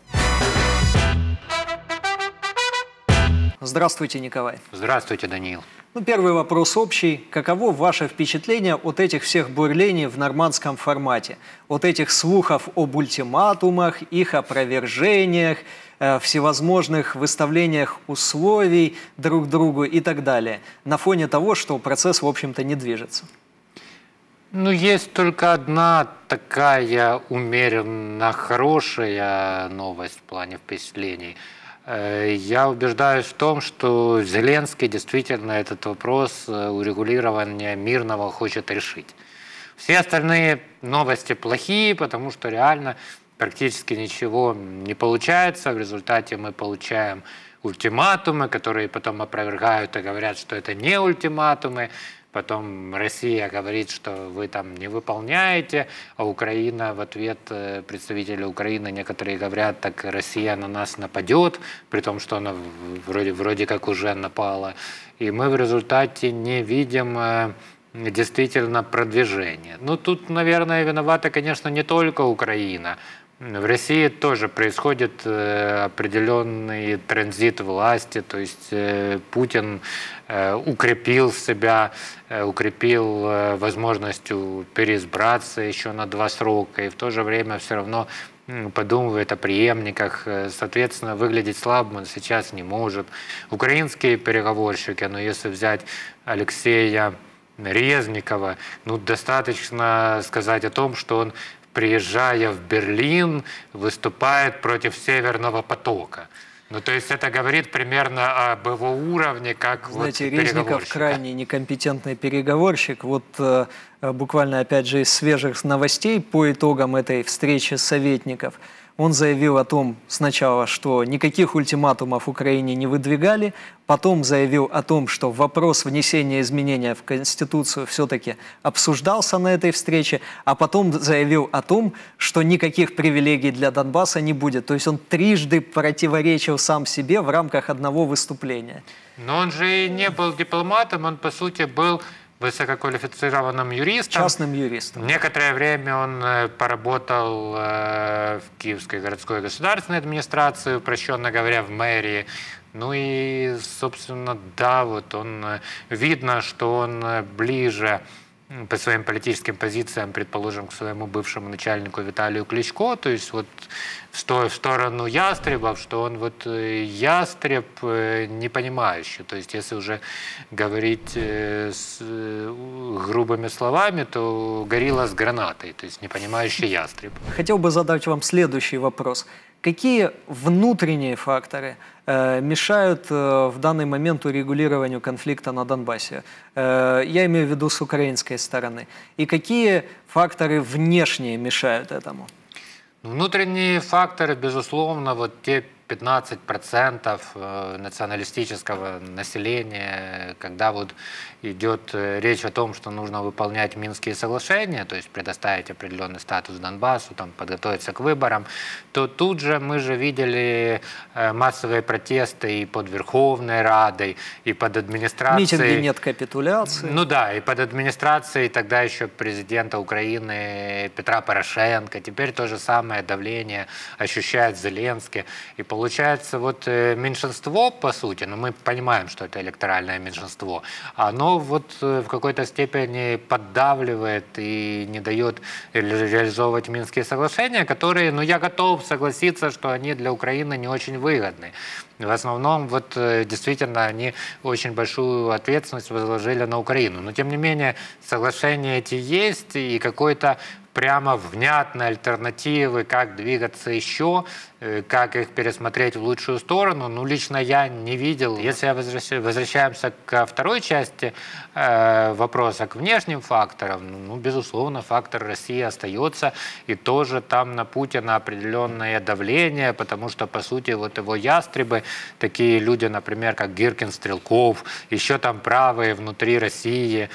Здравствуйте, Николай. Здравствуйте, Даниил. Ну, первый вопрос общий. Каково ваше впечатление от этих всех бурлений в нормандском формате? От этих слухов об ультиматумах, их опровержениях, э, всевозможных выставлениях условий друг другу и так далее, на фоне того, что процесс, в общем-то, не движется? Ну, есть только одна такая умеренно хорошая новость в плане впечатлений – Э, я убеждаюсь в том, что Зеленский действительно этот вопрос э, урегулирования мирного хочет решить. Все остальные новости плохие, потому что реально практически ничего не получается. В результате мы получаем ультиматумы, которые потом опровергают и говорят, что это не ультиматумы. Потом Россия говорит, что вы там не выполняете, а Украина в ответ э, представители Украины некоторые говорят, так Россия на нас нападет, при том, что она вроде, вроде как уже напала. И мы в результате не видим э, действительно продвижения. Ну тут, наверное, виновата, конечно, не только Украина, в России тоже происходит э, определенный транзит власти, то есть э, Путин э, укрепил себя, укрепил возможность переизбраться еще на два срока, и в то же время все равно подумывает о преемниках, соответственно, выглядеть слабым он сейчас не может. Украинские переговорщики, но если взять Алексея Резникова, ну, достаточно сказать о том, что он приезжая в Берлин, выступает против Северного потока. Ну, то есть это говорит примерно об его уровне, как Знаете, вот Резников крайне некомпетентный переговорщик. Вот э, буквально, опять же, из свежих новостей по итогам этой встречи советников – он заявил о том сначала, что никаких ультиматумов Украине не выдвигали, потом заявил о том, что вопрос внесения изменения в Конституцию все-таки обсуждался на этой встрече, а потом заявил о том, что никаких привилегий для Донбасса не будет. То есть он трижды противоречил сам себе в рамках одного выступления. Но он же и не был дипломатом, он по сути был высококвалифицированным юристом. Частным юристом. Некоторое время он э, поработал э, в Киевской городской государственной администрации, упрощенно говоря, в мэрии. Ну и, собственно, да, вот он, э, видно, что он ближе по своим политическим позициям, предположим, к своему бывшему начальнику Виталию Кличко, то есть вот стоя в сторону ястребов, что он вот э, ястреб э, не понимающий. То есть если уже говорить э, с грубыми словами, то горилла с гранатой, то есть не понимающий ястреб. Хотел бы задать вам следующий вопрос. Какие внутренние факторы – Э, мешают э, в данный момент урегулированию конфликта на Донбассе. Э, я имею в виду с украинской стороны. И какие факторы внешние мешают этому? Ну, внутренние факторы, безусловно, вот те 15% э, националистического населения, когда вот идет э, речь о том, что нужно выполнять Минские соглашения, то есть предоставить определенный статус Донбассу, там, подготовиться к выборам, то тут же мы же видели э, массовые протесты и под Верховной Радой, и под администрацией. Митинги нет капитуляции. Ну да, и под администрацией тогда еще президента Украины Петра Порошенко. Теперь то же самое давление ощущает Зеленский. И получается Получается, вот э, меньшинство, по сути, но ну, мы понимаем, что это электоральное меньшинство, оно вот э, в какой-то степени поддавливает и не дает реализовывать Минские соглашения, которые, ну, я готов согласиться, что они для Украины не очень выгодны. В основном, вот э, действительно, они очень большую ответственность возложили на Украину. Но, тем не менее, соглашения эти есть, и какой-то прямо внятные альтернативы, как двигаться еще, э, как их пересмотреть в лучшую сторону. Ну, лично я не видел. Если возвращаемся ко второй части э, вопроса, к внешним факторам, ну, безусловно, фактор России остается, и тоже там на Путина определенное давление, потому что, по сути, вот его ястребы, такие люди, например, как Гиркин Стрелков, еще там правые внутри России,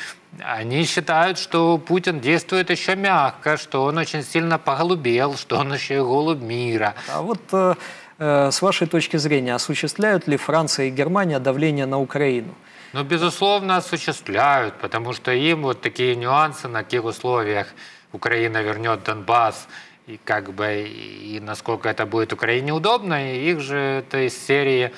они считают, что Путин действует еще мягко, что он очень сильно поголубел, что он еще и голубь мира. А вот э, э, с вашей точки зрения, осуществляют ли Франция и Германия давление на Украину? Ну, безусловно, осуществляют, потому что им вот такие нюансы, на каких условиях Украина вернет Донбасс, и как бы и насколько это будет Украине удобно, и их же это из серии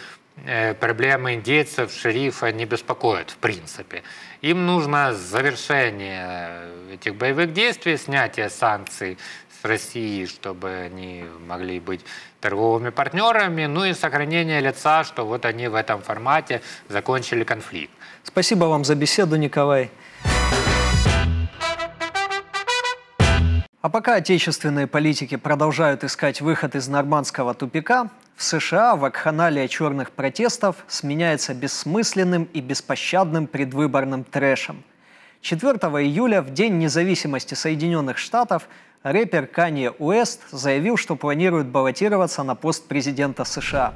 э, проблемы индейцев, шерифа не беспокоят, в принципе. Им нужно завершение этих боевых действий, снятие санкций с России, чтобы они могли быть торговыми партнерами, ну и сохранение лица, что вот они в этом формате закончили конфликт. Спасибо вам за беседу, Николай. А пока отечественные политики продолжают искать выход из нормандского тупика, в США вакханалия черных протестов сменяется бессмысленным и беспощадным предвыборным трэшем. 4 июля, в День независимости Соединенных Штатов, рэпер Канье Уэст заявил, что планирует баллотироваться на пост президента США.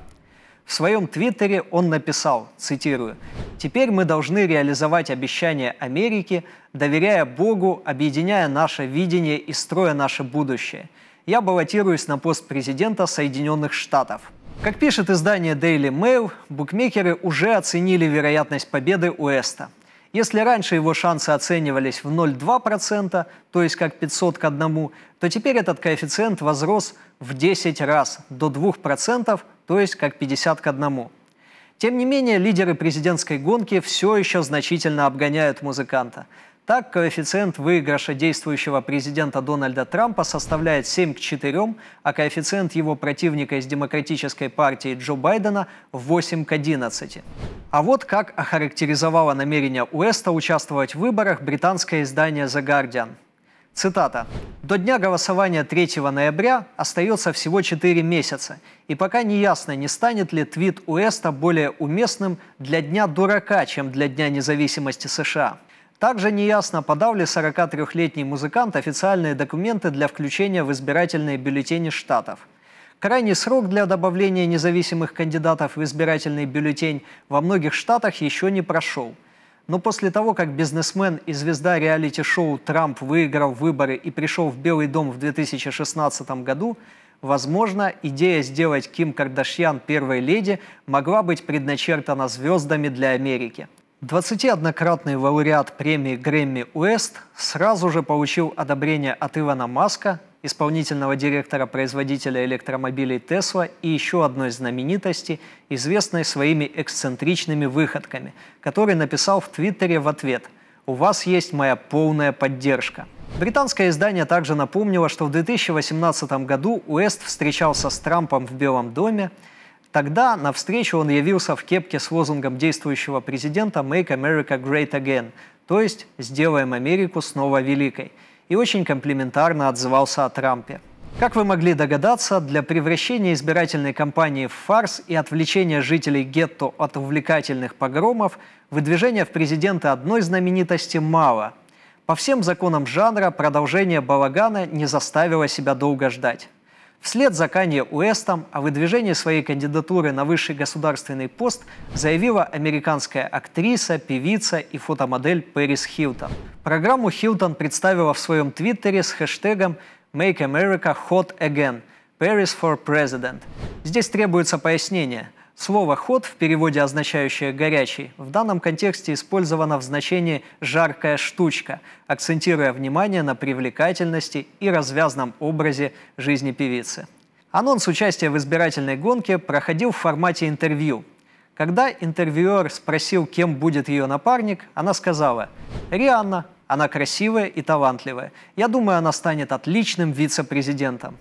В своем твиттере он написал, цитирую, «Теперь мы должны реализовать обещания Америки, доверяя Богу, объединяя наше видение и строя наше будущее – я баллотируюсь на пост президента Соединенных Штатов. Как пишет издание Daily Mail, букмекеры уже оценили вероятность победы Уэста. Если раньше его шансы оценивались в 0,2%, то есть как 500 к 1, то теперь этот коэффициент возрос в 10 раз до 2%, то есть как 50 к 1. Тем не менее, лидеры президентской гонки все еще значительно обгоняют музыканта. Так, коэффициент выигрыша действующего президента Дональда Трампа составляет 7 к 4, а коэффициент его противника из демократической партии Джо Байдена 8 к 11. А вот как охарактеризовало намерение Уэста участвовать в выборах британское издание The Guardian. Цитата. «До дня голосования 3 ноября остается всего 4 месяца, и пока не ясно, не станет ли твит Уэста более уместным для Дня дурака, чем для Дня независимости США». Также неясно, подал ли 43-летний музыкант официальные документы для включения в избирательные бюллетени штатов. Крайний срок для добавления независимых кандидатов в избирательный бюллетень во многих штатах еще не прошел. Но после того, как бизнесмен и звезда реалити-шоу Трамп выиграл выборы и пришел в Белый дом в 2016 году, возможно, идея сделать Ким Кардашьян первой леди могла быть предначертана звездами для Америки. 21-кратный лауреат премии Грэмми Уэст сразу же получил одобрение от Ивана Маска, исполнительного директора производителя электромобилей Тесла и еще одной знаменитости, известной своими эксцентричными выходками, который написал в Твиттере в ответ «У вас есть моя полная поддержка». Британское издание также напомнило, что в 2018 году Уэст встречался с Трампом в Белом доме – Тогда на встречу он явился в кепке с лозунгом действующего президента «Make America Great Again», то есть «Сделаем Америку снова великой», и очень комплиментарно отзывался о Трампе. Как вы могли догадаться, для превращения избирательной кампании в фарс и отвлечения жителей гетто от увлекательных погромов выдвижение в президенты одной знаменитости мало. По всем законам жанра продолжение балагана не заставило себя долго ждать. Вслед за Канье Уэстом о выдвижении своей кандидатуры на высший государственный пост заявила американская актриса, певица и фотомодель Пэрис Хилтон. Программу Хилтон представила в своем твиттере с хэштегом «Make America Hot Again – Paris for President». Здесь требуется пояснение – Слово «ход», в переводе означающее «горячий», в данном контексте использовано в значении «жаркая штучка», акцентируя внимание на привлекательности и развязном образе жизни певицы. Анонс участия в избирательной гонке проходил в формате интервью. Когда интервьюер спросил, кем будет ее напарник, она сказала «Рианна, она красивая и талантливая. Я думаю, она станет отличным вице-президентом».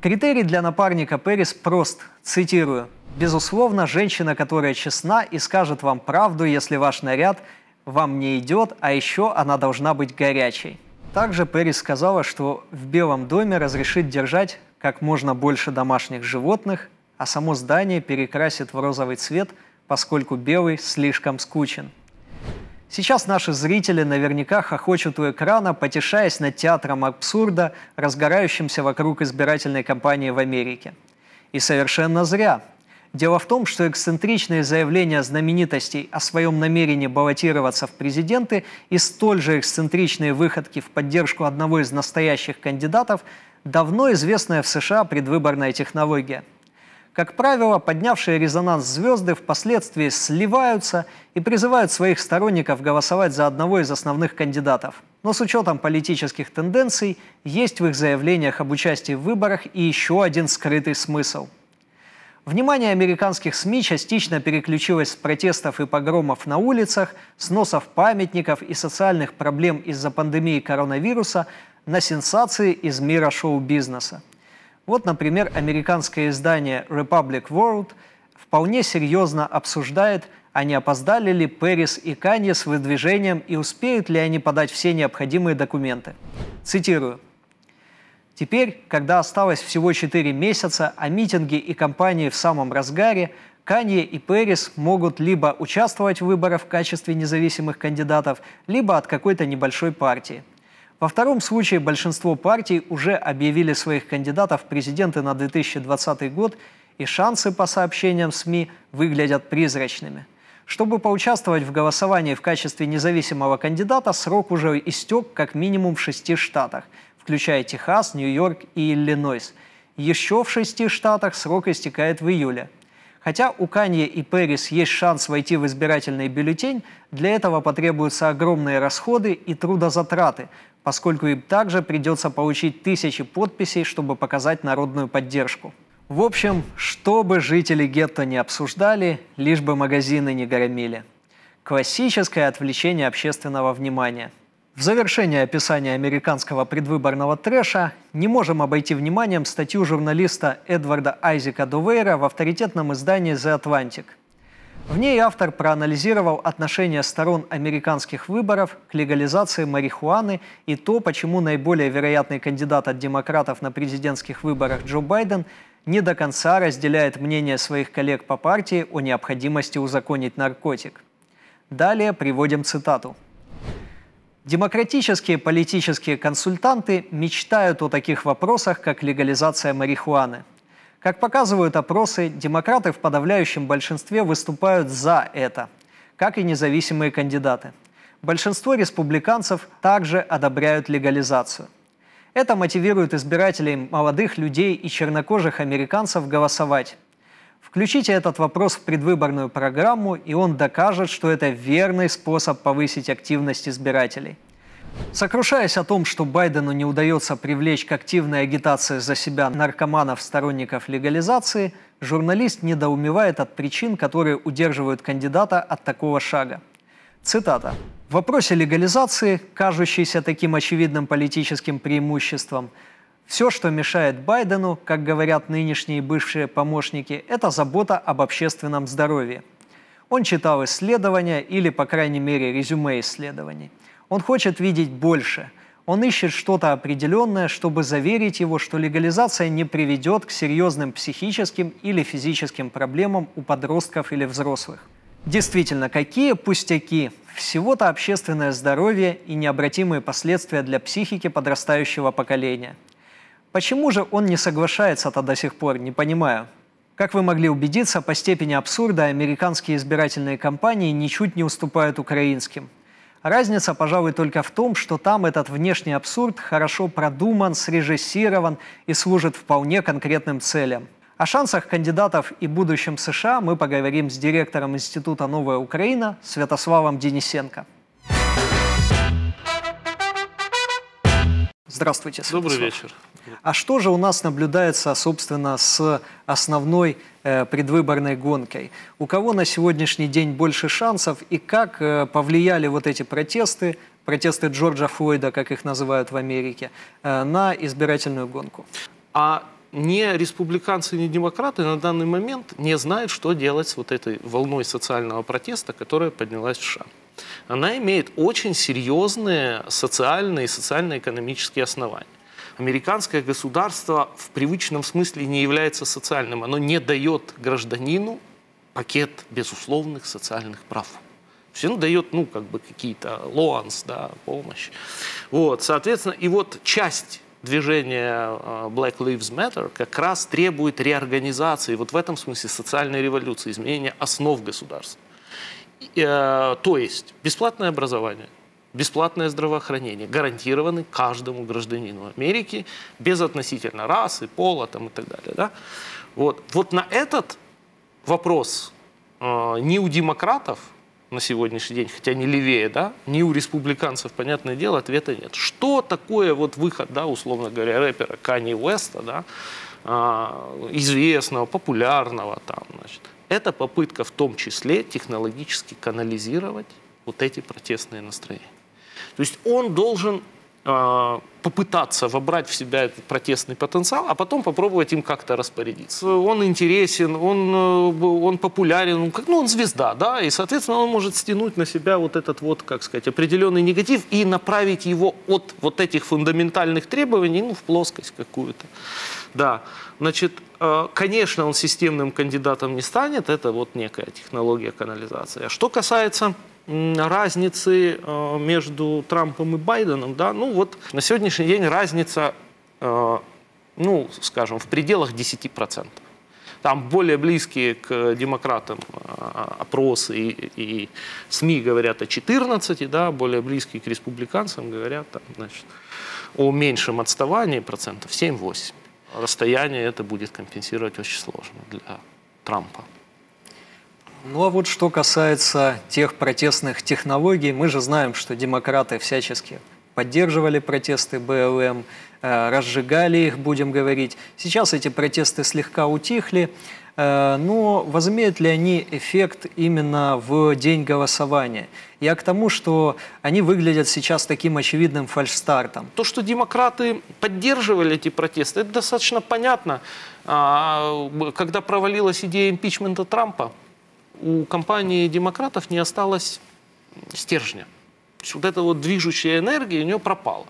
Критерий для напарника Перес прост, цитирую – Безусловно, женщина, которая честна и скажет вам правду, если ваш наряд вам не идет, а еще она должна быть горячей. Также Перри сказала, что в Белом доме разрешит держать как можно больше домашних животных, а само здание перекрасит в розовый цвет, поскольку белый слишком скучен. Сейчас наши зрители наверняка хохочут у экрана, потешаясь над театром абсурда, разгорающимся вокруг избирательной кампании в Америке. И совершенно зря – Дело в том, что эксцентричные заявления знаменитостей о своем намерении баллотироваться в президенты и столь же эксцентричные выходки в поддержку одного из настоящих кандидатов – давно известная в США предвыборная технология. Как правило, поднявшие резонанс звезды впоследствии сливаются и призывают своих сторонников голосовать за одного из основных кандидатов. Но с учетом политических тенденций есть в их заявлениях об участии в выборах и еще один скрытый смысл – Внимание американских СМИ частично переключилось с протестов и погромов на улицах, сносов памятников и социальных проблем из-за пандемии коронавируса на сенсации из мира шоу-бизнеса. Вот, например, американское издание Republic World вполне серьезно обсуждает, а не опоздали ли Пэрис и Канье с выдвижением и успеют ли они подать все необходимые документы. Цитирую. Теперь, когда осталось всего 4 месяца, а митинги и кампании в самом разгаре, Канье и Перес могут либо участвовать в выборах в качестве независимых кандидатов, либо от какой-то небольшой партии. Во втором случае большинство партий уже объявили своих кандидатов в президенты на 2020 год, и шансы, по сообщениям СМИ, выглядят призрачными. Чтобы поучаствовать в голосовании в качестве независимого кандидата, срок уже истек как минимум в шести штатах – включая Техас, Нью-Йорк и Иллинойс. Еще в шести штатах срок истекает в июле. Хотя у Канье и Пэрис есть шанс войти в избирательный бюллетень, для этого потребуются огромные расходы и трудозатраты, поскольку им также придется получить тысячи подписей, чтобы показать народную поддержку. В общем, что бы жители гетто не обсуждали, лишь бы магазины не громили. Классическое отвлечение общественного внимания – в завершение описания американского предвыборного трэша не можем обойти вниманием статью журналиста Эдварда Айзека Довейра в авторитетном издании The Atlantic. В ней автор проанализировал отношение сторон американских выборов к легализации марихуаны и то, почему наиболее вероятный кандидат от демократов на президентских выборах Джо Байден не до конца разделяет мнение своих коллег по партии о необходимости узаконить наркотик. Далее приводим цитату – Демократические политические консультанты мечтают о таких вопросах, как легализация марихуаны. Как показывают опросы, демократы в подавляющем большинстве выступают за это, как и независимые кандидаты. Большинство республиканцев также одобряют легализацию. Это мотивирует избирателей молодых людей и чернокожих американцев голосовать. Включите этот вопрос в предвыборную программу, и он докажет, что это верный способ повысить активность избирателей. Сокрушаясь о том, что Байдену не удается привлечь к активной агитации за себя наркоманов-сторонников легализации, журналист недоумевает от причин, которые удерживают кандидата от такого шага. Цитата. В вопросе легализации, кажущейся таким очевидным политическим преимуществом, все, что мешает Байдену, как говорят нынешние бывшие помощники, это забота об общественном здоровье. Он читал исследования или, по крайней мере, резюме исследований. Он хочет видеть больше. Он ищет что-то определенное, чтобы заверить его, что легализация не приведет к серьезным психическим или физическим проблемам у подростков или взрослых. Действительно, какие пустяки! Всего-то общественное здоровье и необратимые последствия для психики подрастающего поколения – Почему же он не соглашается-то до сих пор, не понимаю? Как вы могли убедиться, по степени абсурда американские избирательные кампании ничуть не уступают украинским. Разница, пожалуй, только в том, что там этот внешний абсурд хорошо продуман, срежиссирован и служит вполне конкретным целям. О шансах кандидатов и будущем США мы поговорим с директором Института «Новая Украина» Святославом Денисенко. Здравствуйте. Добрый вечер. А что же у нас наблюдается, собственно, с основной э, предвыборной гонкой? У кого на сегодняшний день больше шансов и как э, повлияли вот эти протесты, протесты Джорджа Флойда, как их называют в Америке, э, на избирательную гонку? А ни республиканцы, ни демократы на данный момент не знают, что делать с вот этой волной социального протеста, которая поднялась в США она имеет очень серьезные социальные и социально-экономические основания. Американское государство в привычном смысле не является социальным. Оно не дает гражданину пакет безусловных социальных прав. Все равно дает, ну, как бы какие-то лоанс, да, помощь. Вот, соответственно, и вот часть движение э, Black Lives Matter как раз требует реорганизации, вот в этом смысле социальной революции, изменения основ государства. Э, то есть бесплатное образование, бесплатное здравоохранение гарантированы каждому гражданину Америки без относительно расы, пола там, и так далее. Да? Вот. вот на этот вопрос э, ни у демократов на сегодняшний день, хотя не левее, да, ни у республиканцев, понятное дело, ответа нет. Что такое вот выход, да, условно говоря, рэпера Кани Уэста, да, э, известного, популярного там, значит, это попытка в том числе технологически канализировать вот эти протестные настроения. То есть он должен Э, попытаться вобрать в себя этот протестный потенциал, а потом попробовать им как-то распорядиться. Он интересен, он, э, он популярен, он, ну, как, ну, он звезда, да, и, соответственно, он может стянуть на себя вот этот вот, как сказать, определенный негатив и направить его от вот этих фундаментальных требований, ну, в плоскость какую-то. Да, значит, э, конечно, он системным кандидатом не станет, это вот некая технология канализации. А что касается разницы э, между Трампом и Байденом, да, ну вот на сегодняшний день разница, э, ну, скажем, в пределах 10%. Там более близкие к демократам э, опросы и, и СМИ говорят о 14, да, более близкие к республиканцам говорят там, значит, о меньшем отставании процентов 7-8. Расстояние это будет компенсировать очень сложно для Трампа. Ну а вот что касается тех протестных технологий, мы же знаем, что демократы всячески поддерживали протесты БЛМ, э, разжигали их, будем говорить. Сейчас эти протесты слегка утихли, э, но возымеют ли они эффект именно в день голосования? Я к тому, что они выглядят сейчас таким очевидным фальшстартом. То, что демократы поддерживали эти протесты, это достаточно понятно. А, когда провалилась идея импичмента Трампа, у компании демократов не осталось стержня. То есть вот эта вот движущая энергия у нее пропала.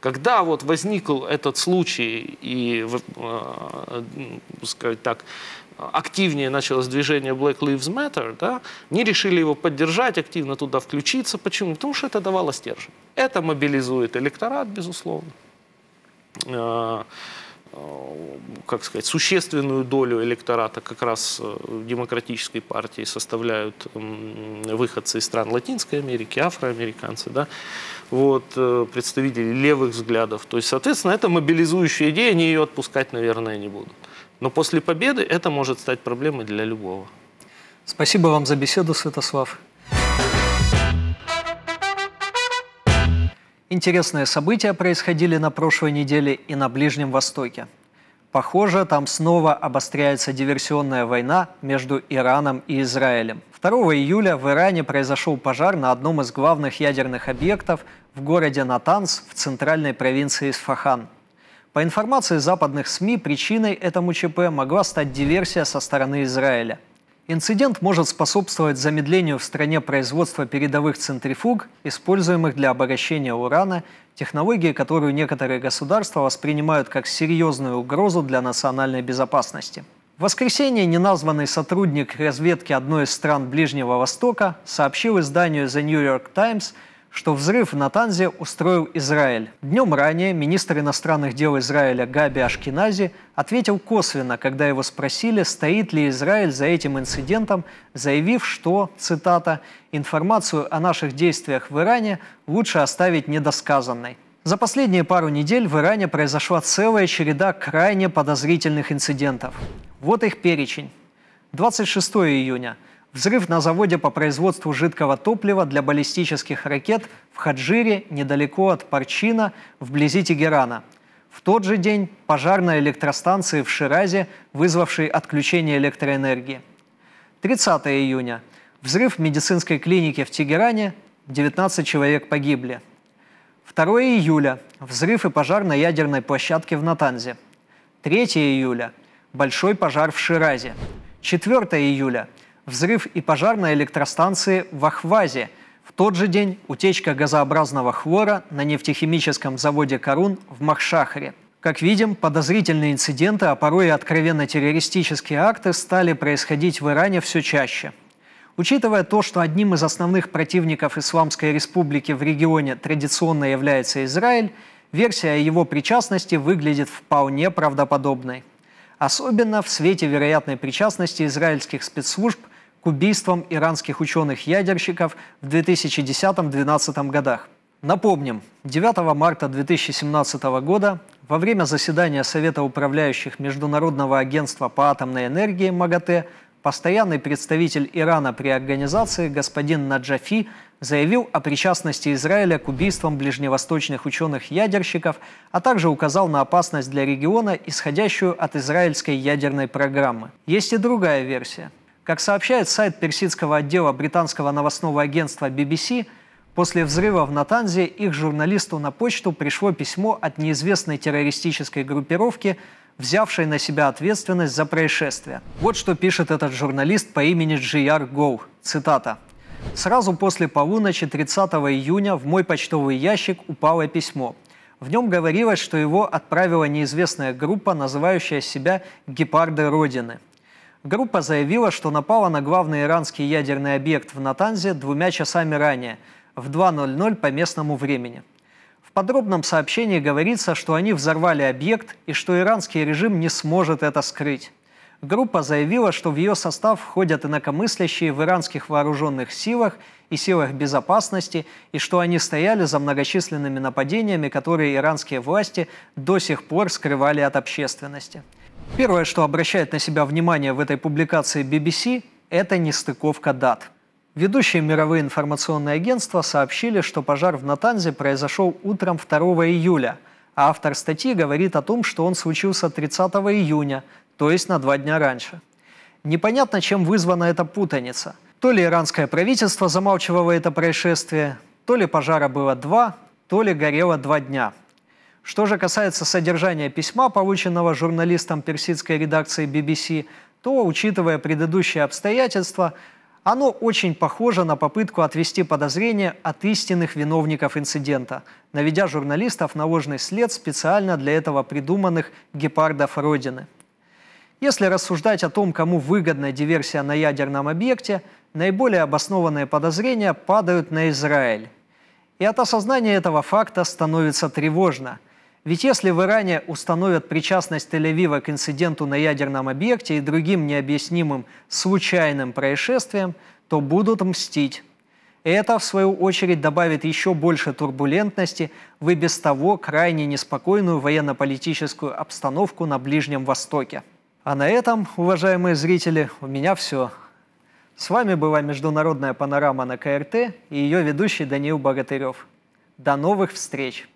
Когда вот возникл этот случай и, э, ну, сказать так, активнее началось движение Black Lives Matter, да, не решили его поддержать, активно туда включиться. Почему? Потому что это давало стержень. Это мобилизует электорат, безусловно. Э, Э, как сказать, существенную долю электората как раз э, демократической партии составляют выходцы из стран Латинской Америки, афроамериканцы, да, вот, э, представители левых взглядов. То есть, соответственно, это мобилизующая идея, они ее отпускать, наверное, не будут. Но после победы это может стать проблемой для любого. Спасибо вам за беседу, Святослав. Интересные события происходили на прошлой неделе и на Ближнем Востоке. Похоже, там снова обостряется диверсионная война между Ираном и Израилем. 2 июля в Иране произошел пожар на одном из главных ядерных объектов в городе Натанс в центральной провинции Сфахан. По информации западных СМИ, причиной этому ЧП могла стать диверсия со стороны Израиля – Инцидент может способствовать замедлению в стране производства передовых центрифуг, используемых для обогащения урана, технологии, которую некоторые государства воспринимают как серьезную угрозу для национальной безопасности. В воскресенье неназванный сотрудник разведки одной из стран Ближнего Востока сообщил изданию The New York Times – что взрыв в Натанзе устроил Израиль. Днем ранее министр иностранных дел Израиля Габи Ашкинази ответил косвенно, когда его спросили, стоит ли Израиль за этим инцидентом, заявив, что, цитата, «информацию о наших действиях в Иране лучше оставить недосказанной». За последние пару недель в Иране произошла целая череда крайне подозрительных инцидентов. Вот их перечень. 26 июня – Взрыв на заводе по производству жидкого топлива для баллистических ракет в Хаджире, недалеко от Парчина, вблизи Тегерана. В тот же день пожар на электростанции в Ширазе, вызвавший отключение электроэнергии. 30 июня. Взрыв медицинской клиники в Тегеране, 19 человек погибли. 2 июля. Взрыв и пожар на ядерной площадке в Натанзе. 3 июля. Большой пожар в Ширазе. 4 июля взрыв и пожар на электростанции в Ахвазе. В тот же день утечка газообразного хвора на нефтехимическом заводе Карун в Махшахре. Как видим, подозрительные инциденты, а порой и откровенно террористические акты стали происходить в Иране все чаще. Учитывая то, что одним из основных противников Исламской Республики в регионе традиционно является Израиль, версия о его причастности выглядит вполне правдоподобной особенно в свете вероятной причастности израильских спецслужб к убийствам иранских ученых-ядерщиков в 2010-2012 годах. Напомним, 9 марта 2017 года во время заседания Совета управляющих Международного агентства по атомной энергии МАГАТЭ постоянный представитель Ирана при организации господин Наджафи заявил о причастности Израиля к убийствам ближневосточных ученых-ядерщиков, а также указал на опасность для региона, исходящую от израильской ядерной программы. Есть и другая версия. Как сообщает сайт персидского отдела британского новостного агентства BBC, после взрыва в Натанзе их журналисту на почту пришло письмо от неизвестной террористической группировки, взявшей на себя ответственность за происшествие. Вот что пишет этот журналист по имени Джияр Гоу. Цитата. «Сразу после полуночи 30 июня в мой почтовый ящик упало письмо. В нем говорилось, что его отправила неизвестная группа, называющая себя «Гепарды Родины». Группа заявила, что напала на главный иранский ядерный объект в Натанзе двумя часами ранее, в 2.00 по местному времени. В подробном сообщении говорится, что они взорвали объект и что иранский режим не сможет это скрыть. Группа заявила, что в ее состав входят инакомыслящие в иранских вооруженных силах и силах безопасности, и что они стояли за многочисленными нападениями, которые иранские власти до сих пор скрывали от общественности. Первое, что обращает на себя внимание в этой публикации BBC, это нестыковка дат. Ведущие мировые информационные агентства сообщили, что пожар в Натанзе произошел утром 2 июля, а автор статьи говорит о том, что он случился 30 июня, то есть на два дня раньше. Непонятно, чем вызвана эта путаница. То ли иранское правительство замалчивало это происшествие, то ли пожара было два, то ли горело два дня – что же касается содержания письма, полученного журналистом персидской редакции BBC, то, учитывая предыдущие обстоятельства, оно очень похоже на попытку отвести подозрения от истинных виновников инцидента, наведя журналистов на ложный след специально для этого придуманных гепардов Родины. Если рассуждать о том, кому выгодна диверсия на ядерном объекте, наиболее обоснованные подозрения падают на Израиль. И от осознания этого факта становится тревожно – ведь если в Иране установят причастность Тель-Авива к инциденту на ядерном объекте и другим необъяснимым случайным происшествиям, то будут мстить. Это, в свою очередь, добавит еще больше турбулентности в и без того крайне неспокойную военно-политическую обстановку на Ближнем Востоке. А на этом, уважаемые зрители, у меня все. С вами была Международная панорама на КРТ и ее ведущий Даниил Богатырев. До новых встреч!